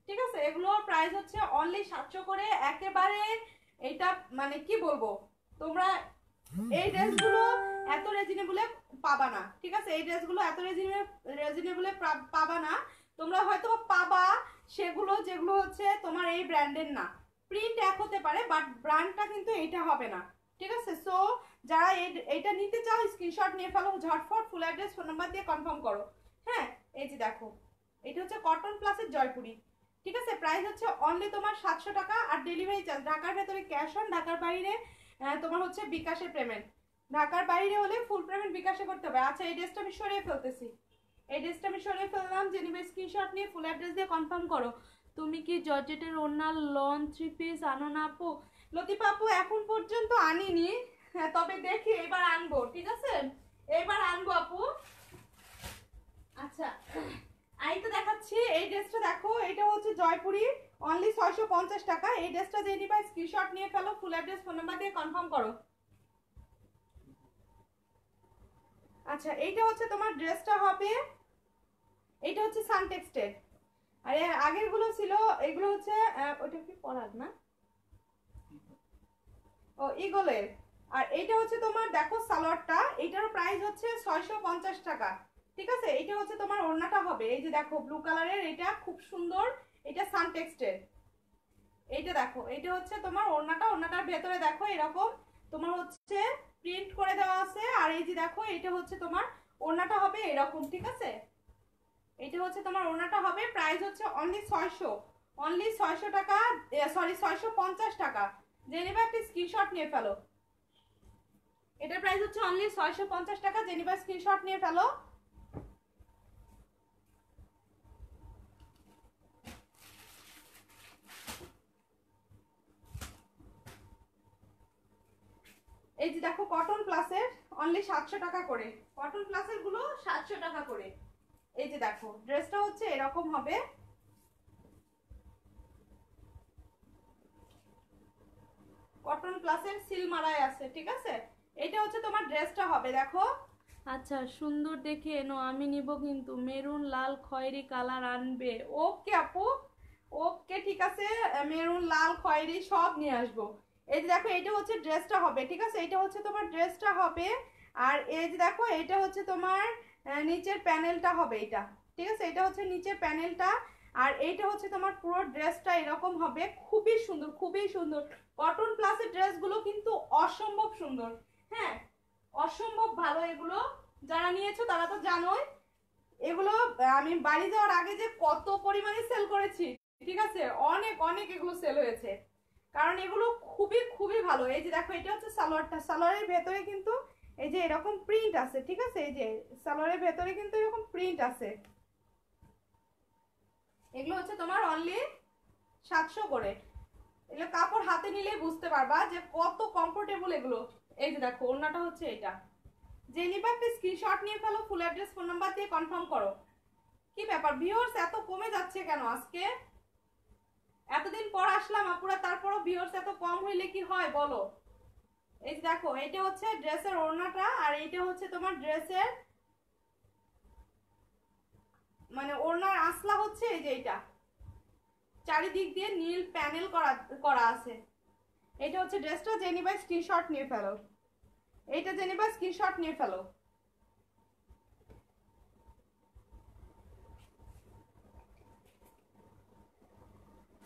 ঠিক আছে এগুলোর প্রাইস হচ্ছে অনলি সাতশো করে একেবারে এটা মানে কি বলবো তোমরা এই ড্রেসগুলো এত রেজিনেবলে পাবা না ঠিক আছে এই ড্রেসগুলো এত রেজিনেবলে পাবা না তোমরা হয়তো পাবা সেগুলো যেগুলো হচ্ছে তোমার এই ব্র্যান্ডের না প্রিন্ট এক হতে পারে বাট ব্র্যান্ডটা কিন্তু এইটা হবে না ঠিক আছে সো যারা এটা নিতে চাও স্ক্রিনশট নিয়ে ফেলো ঝটফট ফুল অ্যাড্রেস ফোন নাম্বার দিয়ে কনফার্ম করো হ্যাঁ এই যে দেখো এটা হচ্ছে কটন প্লাসের জয়পুরি ঠিক আছে প্রাইস হচ্ছে অনলি তোমার সাতশো টাকা আর ডেলিভারি চার্জ ঢাকার ভেতরে ক্যাশ অন ঢাকার বাইরে তোমার হচ্ছে বিকাশের পেমেন্ট ঢাকার বাইরে হলে ফুল পেমেন্ট বিকাশে করতে হবে আচ্ছা এই ড্রেসটা আমি সরিয়ে ফেলতেছি এই ড্রেসটা আমি সরিয়ে ফেললাম যে স্ক্রিনশট নিয়ে ফুল অ্যাড্রেস দিয়ে কনফার্ম করো তুমি কি জর্জেটের ওনার লন থ্রি পিস আনো না আপু লতিপাপু এখন পর্যন্ত আনিনি হ্যাঁ তবে দেখি এবার আনবো ঠিক আছে এবার আনবো আপু আচ্ছা আমি তো দেখাচ্ছি এই ড্রেসটা দেখো এটা হচ্ছে জয়পুরি অনলি ছয়শো পঞ্চাশ টাকা এই ড্রেসটা যে নিবা স্ক্রিনশট নিয়ে ফেলো ফুল অ্যাড্রেস ফোন নাম্বার দিয়ে কনফার্ম করো আচ্ছা এইটা হচ্ছে তোমার ড্রেসটা হবে এটা হচ্ছে সানটেক্সটের আর আগেরগুলো ছিল এগুলো হচ্ছে ওইটা কি পরাগ না ও ইগোলের আর এইটা হচ্ছে তোমার দেখো সালোয়ারটা এটার প্রাইস হচ্ছে ছয়শো টাকা ঠিক আছে এটা হচ্ছে তোমার ওড়নাটা হবে এই যে দেখো ব্লু কালারের এটা খুব সুন্দর এটা সানটেক্সটের এইটা দেখো এটা হচ্ছে তোমার ওড়নাটা ওড়নাটার ভেতরে দেখো এরকম তোমার হচ্ছে প্রিন্ট করে দেওয়া আছে আর এই যে দেখো এটা হচ্ছে তোমার ওড়নাটা হবে এরকম ঠিক আছে এটা হচ্ছে তোমার ওড়নাটা হবে প্রাইস হচ্ছে অনলি ছয়শো অনলি ছয়শো টাকা সরি ছয়শো পঞ্চাশ টাকা যে একটি একটা স্ক্রিনশট নিয়ে ফেলো এটার প্রাইস হচ্ছে অনলি ছয়শো পঞ্চাশ টাকা জেনিবা স্ক্রিনশট নিয়ে ফেলো এই যে দেখো কটন প্লাসের অনলি সাতশো টাকা করে কটন প্লাসের গুলো সাতশো টাকা করে এই যে দেখো ড্রেসটা হচ্ছে এরকম হবে কটন প্লাসের সিল মারায় আছে ঠিক আছে এটা হচ্ছে তোমার ড্রেসটা হবে দেখো আচ্ছা সুন্দর দেখে এনো আমি নিব কিন্তু মেরুন লাল খয়েরি কালার আনবে ওকে আপু ওকে ঠিক আছে মেরুন লাল খয়েরি সব নিয়ে আসবো এই যে দেখো এটা হচ্ছে ড্রেসটা হবে ঠিক আছে এটা হচ্ছে তোমার ড্রেসটা হবে আর এই যে দেখো এটা হচ্ছে তোমার নিচের প্যানেলটা হবে এটা ঠিক আছে এটা হচ্ছে নিচের প্যানেলটা আর এইটা হচ্ছে তোমার পুরো ড্রেসটা এরকম হবে খুবই সুন্দর খুবই সুন্দর কটন প্লাসের ড্রেসগুলো কিন্তু অসম্ভব সুন্দর হ্যাঁ অসম্ভব ভালো এগুলো যারা নিয়েছো তারা তো জানোই এগুলো আমি বাড়ি যাওয়ার আগে যে কত পরিমাণে সেল করেছি ঠিক আছে অনেক অনেক এগুলো সেল হয়েছে কারণ এগুলো খুবই খুবই ভালো এই যে দেখো এটা হচ্ছে সালোয়ারটা সালোয়ারের ভেতরে কিন্তু এই যে এরকম প্রিন্ট আছে ঠিক আছে এই যে সালোয়ারের ভেতরে কিন্তু এরকম প্রিন্ট আছে এগুলো হচ্ছে তোমার অনলি সাতশো করে এগুলো কাপড় হাতে নিলেই বুঝতে পারবা যে কত কমফোর্টেবল এগুলো এই যে দেখো ওড়নাটা হচ্ছে এটা যে তুই স্ক্রিনশট নিয়ে ফেলো ফুল অ্যাড্রেস ফোন নাম্বার দিয়ে কনফার্ম করো কি ব্যাপার ভিউয়ার্স এত কমে যাচ্ছে কেন আজকে এতদিন পর আসলাম আপুরা তারপরও ভিউয়ার্স এত কম হইলে কি হয় বলো এই যে দেখো এটা হচ্ছে ড্রেসের ওড়নাটা আর এইটা হচ্ছে তোমার ড্রেসের মানে ওড়নার আসলা হচ্ছে এই যে এইটা চারিদিক দিয়ে নীল প্যানেল করা করা আছে এটা হচ্ছে ড্রেসটা জেনিবাই স্ক্রিনশট নিয়ে ফেলো এইটা জেনে বা স্ক্রিনশট নিয়ে ফেলো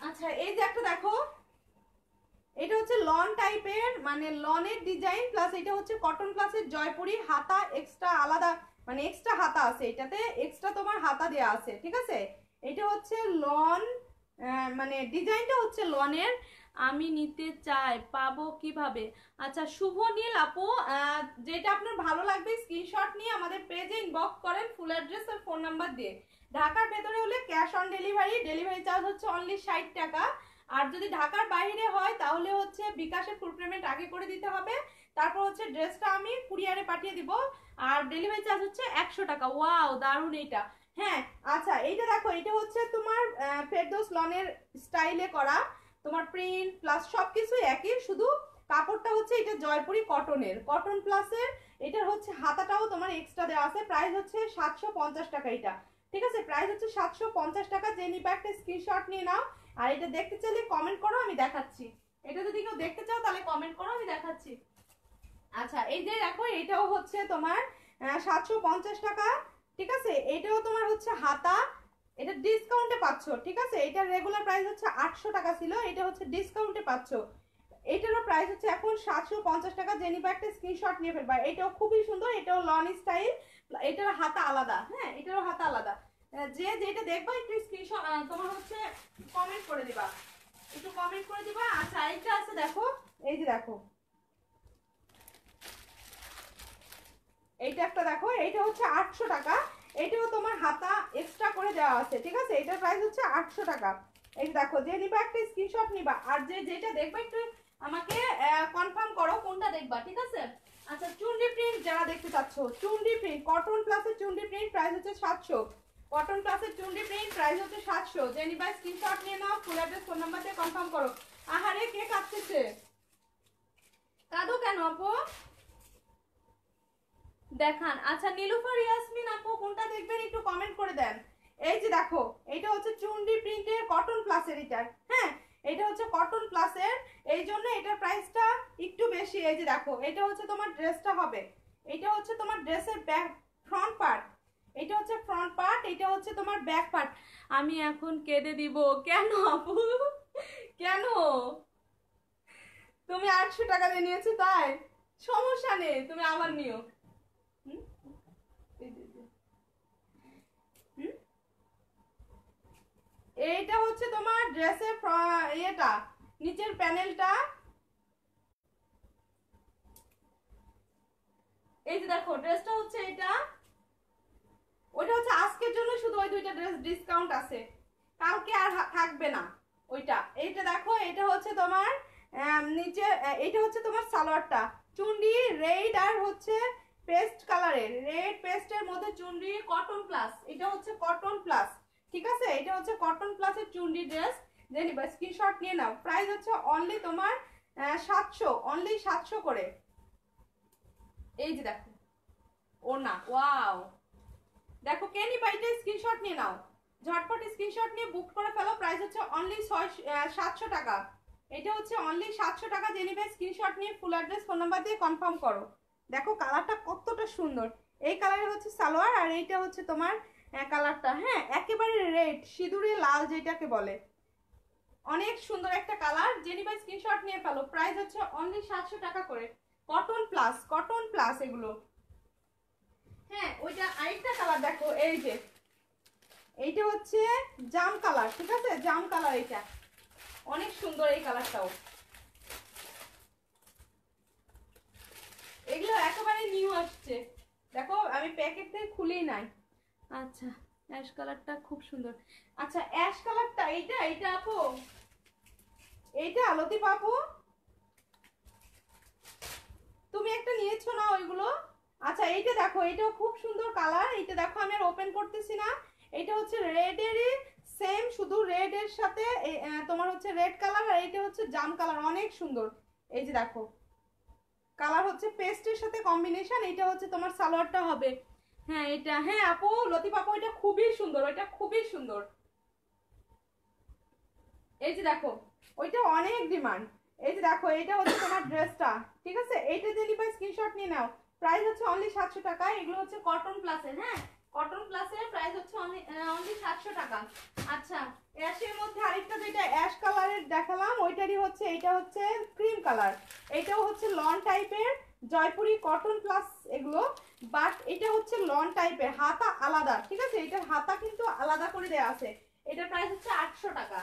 আচ্ছা এই যে একটা দেখো এটা হচ্ছে লন টাইপের মানে লনের ডিজাইন প্লাস এটা হচ্ছে কটন প্লাসের জয়পুরি হাতা এক্সট্রা আলাদা মানে এক্সট্রা হাতা আছে এটাতে এক্সট্রা তোমার হাতা দেওয়া আছে ঠিক আছে এটা হচ্ছে লন মানে ডিজাইনটা হচ্ছে লনের আমি নিতে চাই পাবো কিভাবে আচ্ছা শুভ নীল আপু যেটা আপনার ভালো লাগবে স্ক্রিনশট নিয়ে আমাদের পেজে ইনবক্স করেন ফুল অ্যাড্রেস আর ফোন নাম্বার দিয়ে ঢাকার ভেতরে হলে cash on delivery delivery charge হচ্ছে অনলি ষাট টাকা আর যদি ঢাকার বাইরে হয় তাহলে হচ্ছে বিকাশে ফুল পেমেন্ট আগে করে দিতে হবে তারপর হচ্ছে ড্রেসটা আমি কুরিয়ারে পাঠিয়ে দিব আর ডেলিভারি চার্জ হচ্ছে একশো টাকা ওয়াও দারুণ এইটা হ্যাঁ আচ্ছা এইটা দেখো এটা হচ্ছে তোমার ফেরদোস লনের স্টাইলে করা তোমার প্রিন্ট প্লাস সব একই শুধু কাপড়টা হচ্ছে এটা জয়পুরি কটনের কটন প্লাসের এটার হচ্ছে হাতাটাও তোমার এক্সট্রা দেওয়া আছে প্রাইস হচ্ছে সাতশো পঞ্চাশ টাকা এটা ঠিক আছে প্রাইস হচ্ছে সাতশো পঞ্চাশ টাকা যে নিবা একটা স্ক্রিনশট নিয়ে নাও আর এটা দেখতে চাইলে কমেন্ট করো আমি দেখাচ্ছি এটা যদি কেউ দেখতে চাও তাহলে কমেন্ট করো আমি দেখাচ্ছি আচ্ছা এই যে দেখো এটাও হচ্ছে তোমার সাতশো পঞ্চাশ টাকা ঠিক আছে এটাও তোমার হচ্ছে হাতা এটা ডিসকাউন্টে পাচ্ছ ঠিক আছে এটা রেগুলার প্রাইস হচ্ছে আটশো টাকা ছিল এটা হচ্ছে ডিসকাউন্টে পাচ্ছ এটারও প্রাইস হচ্ছে এখন সাতশো পঞ্চাশ টাকা জেনিবা একটা স্ক্রিনশট নিয়ে ফেলবা এটাও খুবই সুন্দর এটাও লন স্টাইল এটার হাতা আলাদা হ্যাঁ এটারও হাতা আলাদা যে যেটা দেখবা একটু স্ক্রিনশট তোমার হচ্ছে কমেন্ট করে দিবা একটু কমেন্ট করে দিবা আচ্ছা, আর সাইজটা আছে দেখো এই যে দেখো এইটা একটা দেখো এইটা হচ্ছে আটশো টাকা এটাও তোমার হাতা এক্সট্রা করে দেওয়া আছে ঠিক আছে এটার প্রাইস হচ্ছে আটশো টাকা এই দেখো যে নিবা একটা স্ক্রিনশট নিবা আর যে যেটা দেখবে একটু আমাকে কনফার্ম করো কোনটা দেখবা ঠিক আছে আচ্ছা চুন্ডি প্রিন্ট যারা দেখতে চাচ্ছ চুন্ডি প্রিন্ট কটন প্লাসের চুন্ডি প্রিন্ট প্রাইস হচ্ছে সাতশো কটন প্লাসের চুন্ডি প্রিন্ট প্রাইস হচ্ছে সাতশো যে নিবা স্ক্রিনশট নিয়ে নাও ফুল অ্যাড্রেস ফোন নাম্বার দিয়ে কনফার্ম করো আহারে কে কাঁদতেছে কাঁদো কেন আপু দেখান আচ্ছা নীলুফার ইয়াসমিন আপু কোনটা দেখবেন একটু কমেন্ট করে দেন এই যে দেখো এটা হ্যাঁ, হচ্ছে চুন্ডি প্রিন্টের কটন প্লাসের এটার হ্যাঁ এটা হচ্ছে কটন প্লাসের এই জন্য এটার প্রাইসটা একটু বেশি এই যে দেখো এটা হচ্ছে তোমার ড্রেসটা হবে এটা হচ্ছে তোমার ড্রেসের ব্যাক ফ্রন্ট পার্ট এটা হচ্ছে ফ্রন্ট পার্ট এটা হচ্ছে তোমার ব্যাক পার্ট আমি এখন কেঁদে দিব কেন আপু কেন তুমি আটশো টাকা দিয়ে নিয়েছো তাই সমস্যা নেই তুমি আবার নিও এইটা হচ্ছে তোমার ড্রেসের এটা নিচের প্যানেলটা এই যে দেখো ড্রেসটা হচ্ছে এটা ওটা হচ্ছে আজকের জন্য শুধু ওই দুইটা ড্রেস ডিসকাউন্ট আছে কালকে আর থাকবে না ওইটা এইটা দেখো এটা হচ্ছে তোমার নিচে এটা হচ্ছে তোমার সালোয়ারটা চুন্ডি রেড আর হচ্ছে পেস্ট কালারের রেড পেস্টের মধ্যে চুন্ডি কটন প্লাস এটা হচ্ছে কটন প্লাস ঠিক আছে এটা হচ্ছে কটন প্লাসের চুন্ডি ড্রেস জানি বা স্ক্রিনশট নিয়ে নাও প্রাইস হচ্ছে অনলি তোমার সাতশো অনলি সাতশো করে এই যে দেখো ও না ওয়াও দেখো কে নিবা এটা স্ক্রিনশট নিয়ে নাও ঝটপট স্ক্রিনশট নিয়ে বুক করে ফেলো প্রাইস হচ্ছে অনলি ছয় সাতশো টাকা এটা হচ্ছে অনলি সাতশো টাকা জেনিবে নিবে স্ক্রিনশট নিয়ে ফুল অ্যাড্রেস ফোন নাম্বার দিয়ে কনফার্ম করো দেখো কালারটা কতটা সুন্দর এই কালারে হচ্ছে সালোয়ার আর এইটা হচ্ছে তোমার হ্যাঁ, কালারটা হ্যাঁ একেবারে রেড সিঁদুরে লাল যেটাকে বলে অনেক সুন্দর একটা কালার জেনি ভাই স্ক্রিনশট নিয়ে ফেলো প্রাইস হচ্ছে অনলি সাতশো টাকা করে কটন প্লাস কটন প্লাস এগুলো হ্যাঁ ওইটা আরেকটা কালার দেখো এই যে এইটা হচ্ছে জাম কালার ঠিক আছে জাম কালার এইটা অনেক সুন্দর এই কালারটাও এগুলো একেবারে নিউ আসছে দেখো আমি প্যাকেট থেকে খুলেই নাই আচ্ছা অ্যাশ কালারটা খুব সুন্দর আচ্ছা অ্যাশ কালারটা এইটা এইটা আপু এইটা আলতি পাপু তুমি একটা নিয়েছো না ওইগুলো আচ্ছা এইটা দেখো এইটাও খুব সুন্দর কালার এইটা দেখো আমি আর ওপেন করতেছি না এইটা হচ্ছে রেডেরই সেম শুধু রেডের এর সাথে তোমার হচ্ছে রেড কালার আর এইটা হচ্ছে জাম কালার অনেক সুন্দর এই যে দেখো কালার হচ্ছে পেস্টের সাথে কম্বিনেশন এইটা হচ্ছে তোমার সালোয়ারটা হবে হ্যাঁ এটা হ্যাঁ আপু লতিফ আপু এটা খুবই সুন্দর ওইটা খুবই সুন্দর এই যে দেখো ওইটা অনেক ডিমান্ড এই যে দেখো এটা হচ্ছে তোমার ড্রেসটা ঠিক আছে এইটা যদি নিবা স্ক্রিনশট নিয়ে নাও প্রাইস হচ্ছে অনলি সাতশো টাকা এগুলো হচ্ছে কটন প্লাসের হ্যাঁ কটন প্লাসের প্রাইস হচ্ছে অনলি সাতশো টাকা আচ্ছা অ্যাশের মধ্যে আরেকটা যেটা অ্যাশ কালারের দেখালাম ওইটারই হচ্ছে এটা হচ্ছে ক্রিম কালার এটাও হচ্ছে লন টাইপের জয়পুরি কটন প্লাস এগুলো বাট এটা হচ্ছে লন টাইপের হাতা আলাদা ঠিক আছে এটার হাতা কিন্তু আলাদা করে দেওয়া আছে এটার প্রাইস হচ্ছে আটশো টাকা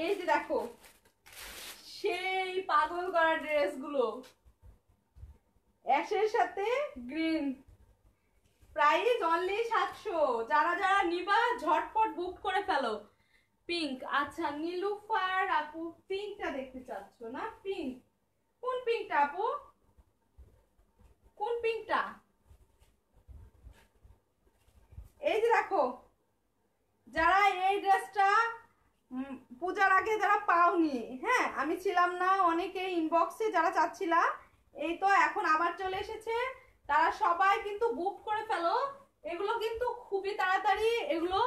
এই যে দেখো সেই পাগল করা ড্রেসগুলো অ্যাশের সাথে গ্রিন প্রাইস অনলি সাতশো যারা যারা নিবা ঝটপট বুক করে ফেলো পিঙ্ক আচ্ছা নীলুফার আপু পিঙ্কটা দেখতে চাচ্ছ না পিঙ্ক কোন পিঙ্কটা আপু কোন পিঙ্কটা এই যে দেখো যারা এই ড্রেসটা পূজার আগে যারা পাওনি হ্যাঁ আমি ছিলাম না অনেকে ইনবক্সে যারা চাচ্ছিলা এই তো এখন আবার চলে এসেছে তারা সবাই কিন্তু বুক করে ফেলো এগুলো কিন্তু খুবই তাড়াতাড়ি এগুলো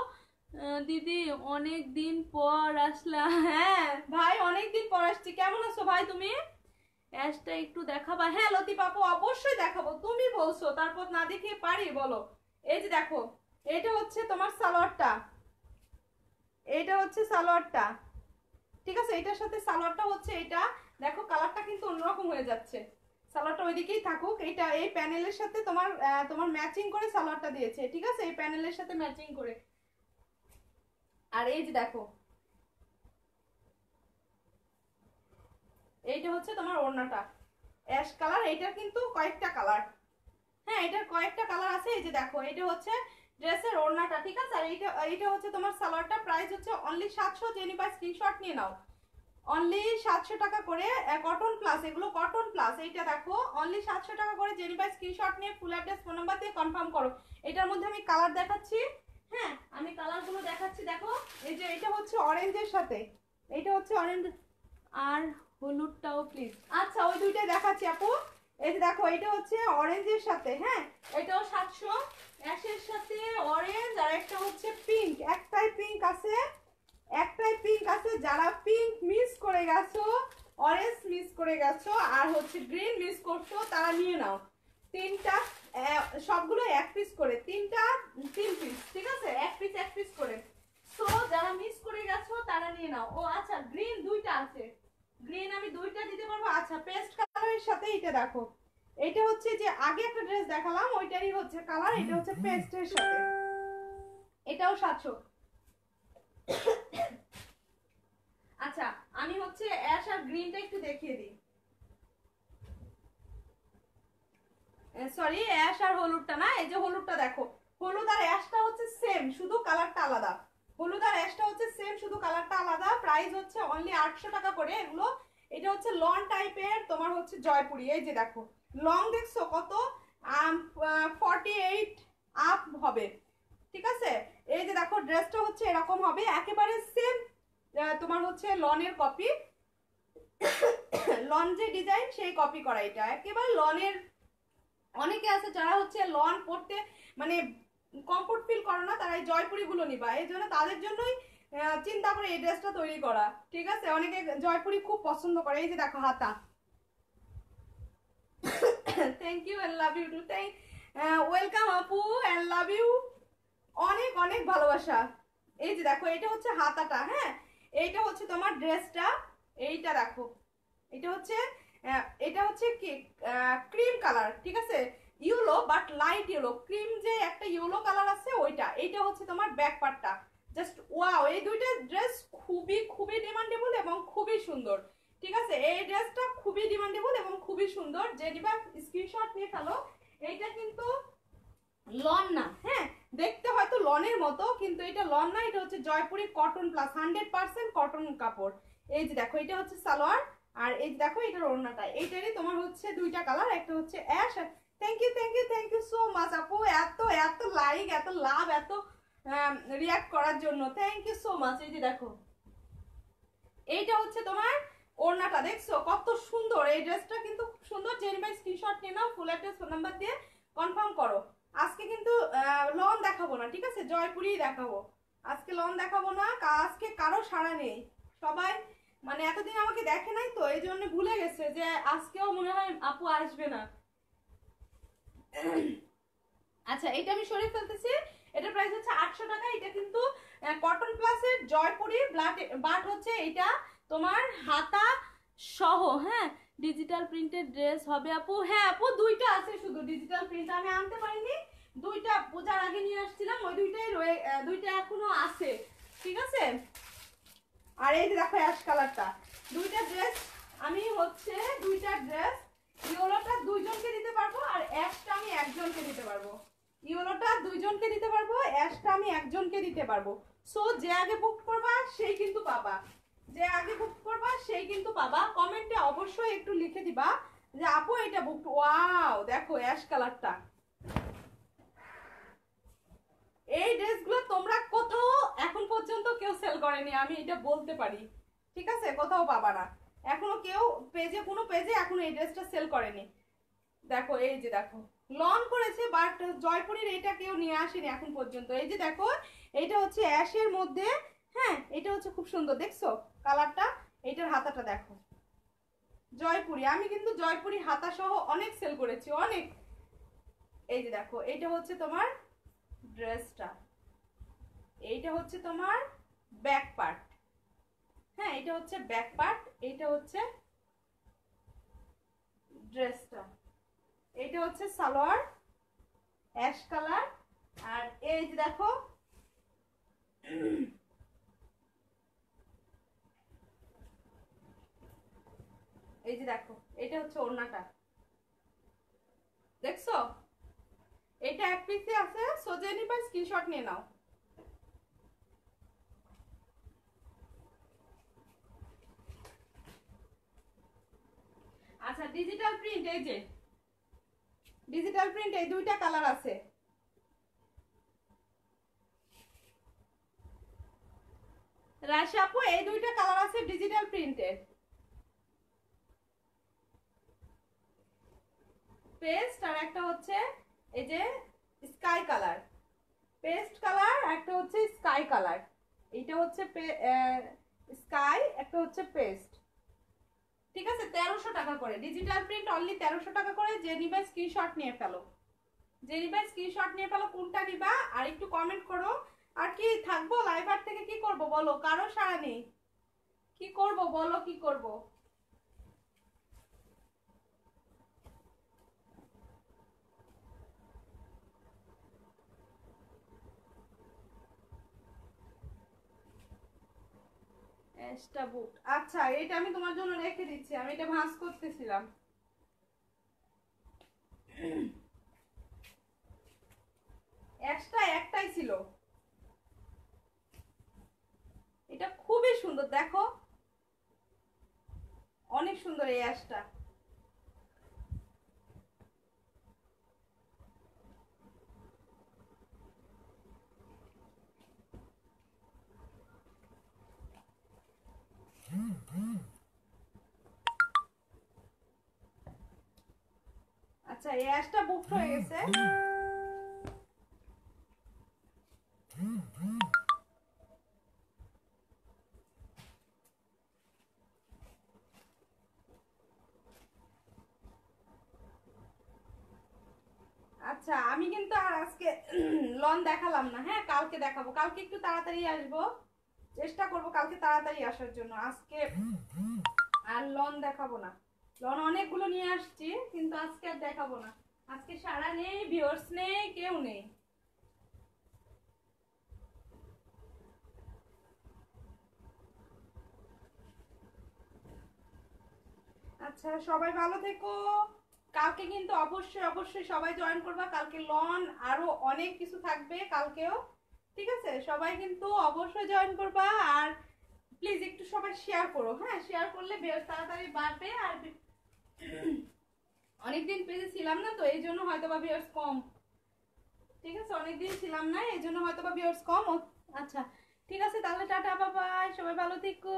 দিদি অনেক দিন পর আসলা হ্যাঁ ভাই অনেক দিন পর আসছি কেমন আছো ভাই তুমি অ্যাশটা একটু দেখাবা হ্যাঁ লতি পাপু অবশ্যই দেখাবো তুমি বলছো তারপর না দেখিয়ে পারি বলো এই যে দেখো এটা হচ্ছে তোমার সালোয়ারটা এটা হচ্ছে সালোয়ারটা ঠিক আছে এটার সাথে সালোয়ারটা হচ্ছে এটা দেখো কালারটা কিন্তু অন্যরকম হয়ে যাচ্ছে সালোয়ারটা ওইদিকেই থাকুক এটা এই প্যানেলের সাথে তোমার তোমার ম্যাচিং করে সালোয়ারটা দিয়েছে ঠিক আছে এই প্যানেলের সাথে ম্যাচিং করে আর এই যে দেখো এইটা হচ্ছে তোমার ওড়নাটা অ্যাশ কালার এইটার কিন্তু কয়েকটা কালার হ্যাঁ এটার কয়েকটা কালার আছে এই যে দেখো এটা হচ্ছে ড্রেসের ওড়নাটা ঠিক আছে আর এইটা এইটা হচ্ছে তোমার সালোয়ারটা প্রাইস হচ্ছে অনলি সাতশো যে বাই স্ক্রিনশট নিয়ে নাও অনলি সাতশো টাকা করে কটন প্লাস এগুলো কটন প্লাস এইটা দেখো অনলি সাতশো টাকা করে জেনি বাই স্ক্রিনশট নিয়ে ফুল অ্যাড্রেস ফোন নাম্বার দিয়ে কনফার্ম করো এটার মধ্যে আমি কালার দেখাচ্ছি হ্যাঁ আমি কালারগুলো দেখাচ্ছি দেখো এই যে এটা হচ্ছে অরেঞ্জের সাথে এটা হচ্ছে অরেঞ্জ আর হলুদটাও প্লিজ আচ্ছা ওই দুইটাই দেখাচ্ছি আপু এই যে দেখো এটা হচ্ছে অরেঞ্জের সাথে হ্যাঁ এটাও সাতশো অ্যাশের সাথে অরেঞ্জ আর একটা হচ্ছে পিঙ্ক একটাই পিঙ্ক আছে একটাই পিঙ্ক আছে যারা পিঙ্ক মিস করে গেছো অরেঞ্জ মিস করে গেছো আর হচ্ছে গ্রিন মিস করছো তারা নিয়ে নাও তিনটা সবগুলো এক পিস করে তিনটা তিন পিস ঠিক আছে এক পিস এক পিস করে সো যারা মিস করে গেছো তারা নিয়ে নাও ও আচ্ছা গ্রিন দুইটা আছে গ্রিন আমি দুইটা দিতে পারবো আচ্ছা পেস্ট কালারের সাথে এটা দেখো এটা হচ্ছে যে আগে একটা ড্রেস দেখালাম ওইটারই হচ্ছে কালার এটা হচ্ছে পেস্টের সাথে এটাও আচ্ছা আমি হচ্ছে অ্যাশ আর গ্রিনটা একটু দেখিয়ে দিই সরি অ্যাশ আর হলুদটা না এই যে হলুদটা দেখো হলুদ আর অ্যাশটা হচ্ছে সেম শুধু কালারটা আলাদা হলুদ আর অ্যাশটা হচ্ছে সেম শুধু কালারটা আলাদা প্রাইস হচ্ছে অনলি আটশো টাকা করে এগুলো এটা হচ্ছে লং টাইপের তোমার হচ্ছে জয়পুরি এই যে দেখো লং দেখছো কত ফর্টি এইট আপ হবে ঠিক আছে এই যে দেখো ড্রেসটা হচ্ছে এরকম হবে একেবারে সেম তোমার হচ্ছে লনের কপি লন যে ডিজাইন সেই কপি করা এটা একেবারে লনের অনেকে আছে যারা হচ্ছে লন পড়তে মানে কমফোর্ট ফিল করো না তারা এই জয়পুরিগুলো নিবা এই জন্য তাদের জন্যই চিন্তা করে এই ড্রেসটা তৈরি করা ঠিক আছে অনেকে জয়পুরি খুব পছন্দ করে এই যে দেখো হাতা thank you I love you too thank welcome আপু আই লাভ ইউ অনেক অনেক ভালোবাসা এই যে দেখো এটা হচ্ছে হাতাটা হ্যাঁ এইটা হচ্ছে তোমার ড্রেসটা এইটা দেখো এটা হচ্ছে এটা হচ্ছে কি ক্রিম কালার ঠিক আছে yellow but light yellow cream যে একটা ইয়েলো কালার আছে ওইটা এইটা হচ্ছে তোমার ব্যাক পার্টটা জাস্ট ওয়াও এই দুইটা ড্রেস খুবই খুবই ডিমান্ডেবল এবং খুবই সুন্দর ঠিক আছে এই ড্রেসটা খুবই ডিমান্ডেবল এবং খুবই সুন্দর যে ডিবা স্ক্রিনশট নিয়ে ফেলো এইটা কিন্তু লন না হ্যাঁ দেখতে হয়তো লনের মতো কিন্তু এটা লন না এটা হচ্ছে Jaipuri cotton plus hundred percent cotton কাপড় এই যে দেখো এটা হচ্ছে সালোয়ার আর এই দেখো এটার ওড়নাটা এইটারই তোমার হচ্ছে দুইটা কালার একটা হচ্ছে ash thank you thank you thank you so much আপু এত এত লাইক এত লাভ এত রিয়াক্ট করার জন্য থ্যাংক ইউ সো মাচ এই যে দেখো এইটা হচ্ছে তোমার ওড়নাটা দেখছো কত সুন্দর এই ড্রেসটা কিন্তু খুব সুন্দর চেন বাই স্ক্রিনশট নিয়ে নাও ফুল অ্যাড্রেস ফোন নাম্বার দিয়ে কনফার্ম করো আজকে কিন্তু লন দেখাবো না ঠিক আছে জয়পুরেই দেখাবো আজকে লন দেখাবো না আজকে কারো সাড়া নেই সবাই মানে এতদিন আমাকে দেখে নাই তো এই জন্য ভুলে গেছে যে আজকেও মনে হয় আপু আসবে না আচ্ছা এটা আমি সরিয়ে ফেলতেছি এটা প্রাইস হচ্ছে আটশো টাকা এটা কিন্তু কটন প্লাসের জয়পুরি ব্লাট বাট হচ্ছে এটা তোমার হাতা সহ হ্যাঁ ডিজিটাল প্রিন্টের ড্রেস হবে আপু হ্যাঁ আপু দুইটা আছে শুধু ডিজিটাল প্রিন্ট আমি আনতে পারিনি দুইটা পূজার আগে নিয়ে আসছিলাম ওই দুইটাই রয়ে দুইটা এখনো আছে ঠিক আছে আর এই যে দেখো অ্যাশ কালারটা দুইটা ড্রেস আমি হচ্ছে দুইটা ড্রেস ইওলোটা দুইজনকে দিতে পারবো আর অ্যাশটা আমি একজনকে দিতে পারবো ইওলোটা দুইজনকে দিতে পারবো অ্যাশটা আমি একজনকে দিতে পারবো সো যে আগে বুক করবা সেই কিন্তু পাবা যে আগে বুক করবা সেই কিন্তু পাবা কমেন্টে অবশ্যই একটু লিখে দিবা যে আপু এটা বুক ওয়াও দেখো অ্যাশ কালারটা এই ড্রেসগুলো তোমরা কোথাও এখন পর্যন্ত কেউ সেল করেনি আমি এটা বলতে পারি ঠিক আছে কোথাও পাবা না এখনো কেউ পেজে কোনো পেজে এখনো এই ড্রেসটা সেল করেনি দেখো এই যে দেখো লন করেছে বাট জয়পুরের এটা কেউ নিয়ে আসেনি এখন পর্যন্ত এই যে দেখো এটা হচ্ছে অ্যাশের মধ্যে হ্যাঁ এটা হচ্ছে খুব সুন্দর দেখছো কালারটা এটার হাতাটা দেখো জয়পুরি আমি কিন্তু জয়পুরি হাতা সহ অনেক সেল করেছি অনেক এই যে দেখো এটা হচ্ছে তোমার ড্রেসটা এইটা হচ্ছে তোমার ব্যাক পার্ট হ্যাঁ এটা হচ্ছে ব্যাক পার্ট এইটা হচ্ছে ড্রেসটা এইটা হচ্ছে সালোয়ার অ্যাশ কালার আর এই যে দেখো এই যে দেখো এটা হচ্ছে ওড়নাটা দেখছো এটা এক পিসে আছে সোজেনি বা স্ক্রিনশট নিয়ে নাও আচ্ছা ডিজিটাল প্রিন্ট এই যে ডিজিটাল প্রিন্ট এই দুইটা কালার আছে রাশাপু এই দুইটা কালার আছে ডিজিটাল প্রিন্টের পেস্ট আর একটা হচ্ছে এই যে স্কাই কালার পেস্ট কালার একটা হচ্ছে স্কাই কালার এইটা হচ্ছে স্কাই একটা হচ্ছে পেস্ট ঠিক আছে তেরোশো টাকা করে ডিজিটাল প্রিন্ট অনলি তেরোশো টাকা করে যে নিবা স্ক্রিনশট নিয়ে ফেলো যে নিবা স্ক্রিনশট নিয়ে ফেলো কোনটা নিবা আর একটু কমেন্ট করো আর কি থাকবো লাইভার থেকে কি করব বলো কারো সারা নেই কি করব বলো কি করবো অ্যাশটা বুট আচ্ছা এটা আমি তোমার জন্য রেখে দিচ্ছি আমি এটা ভাঁজ করতেছিলাম অ্যাশটা একটাই ছিল এটা খুবই সুন্দর দেখো অনেক সুন্দর এই অ্যাশটা আচ্ছা এই অ্যাশটা বুক হয়ে গেছে আচ্ছা আমি কিন্তু আর আজকে লন দেখালাম না হ্যাঁ কালকে দেখাবো কালকে একটু তাড়াতাড়ি আসবো চেষ্টা করব কালকে তাড়াতাড়ি আসার জন্য আজকে আর লন দেখাবো না যখন অনেকগুলো নিয়ে আসছি কিন্তু আজকে আর দেখাবো না আজকে সারা নেই ভিওর্স নেই কেউ নেই আচ্ছা সবাই ভালো থেকো কালকে কিন্তু অবশ্যই অবশ্যই সবাই জয়েন করবা কালকে লন আরো অনেক কিছু থাকবে কালকেও ঠিক আছে সবাই কিন্তু অবশ্যই জয়েন করবা আর প্লিজ একটু সবাই শেয়ার করো হ্যাঁ শেয়ার করলে বেশ তাড়াতাড়ি বাড়বে আর অনেকদিন পেজে ছিলাম না তো এই জন্য হয়তো বা ভিউয়ার্স কম ঠিক আছে অনেকদিন ছিলাম না এই জন্য হয়তো বা ভিউয়ার্স কম আচ্ছা ঠিক আছে তাহলে টাটা বাবা সবাই ভালো থেকো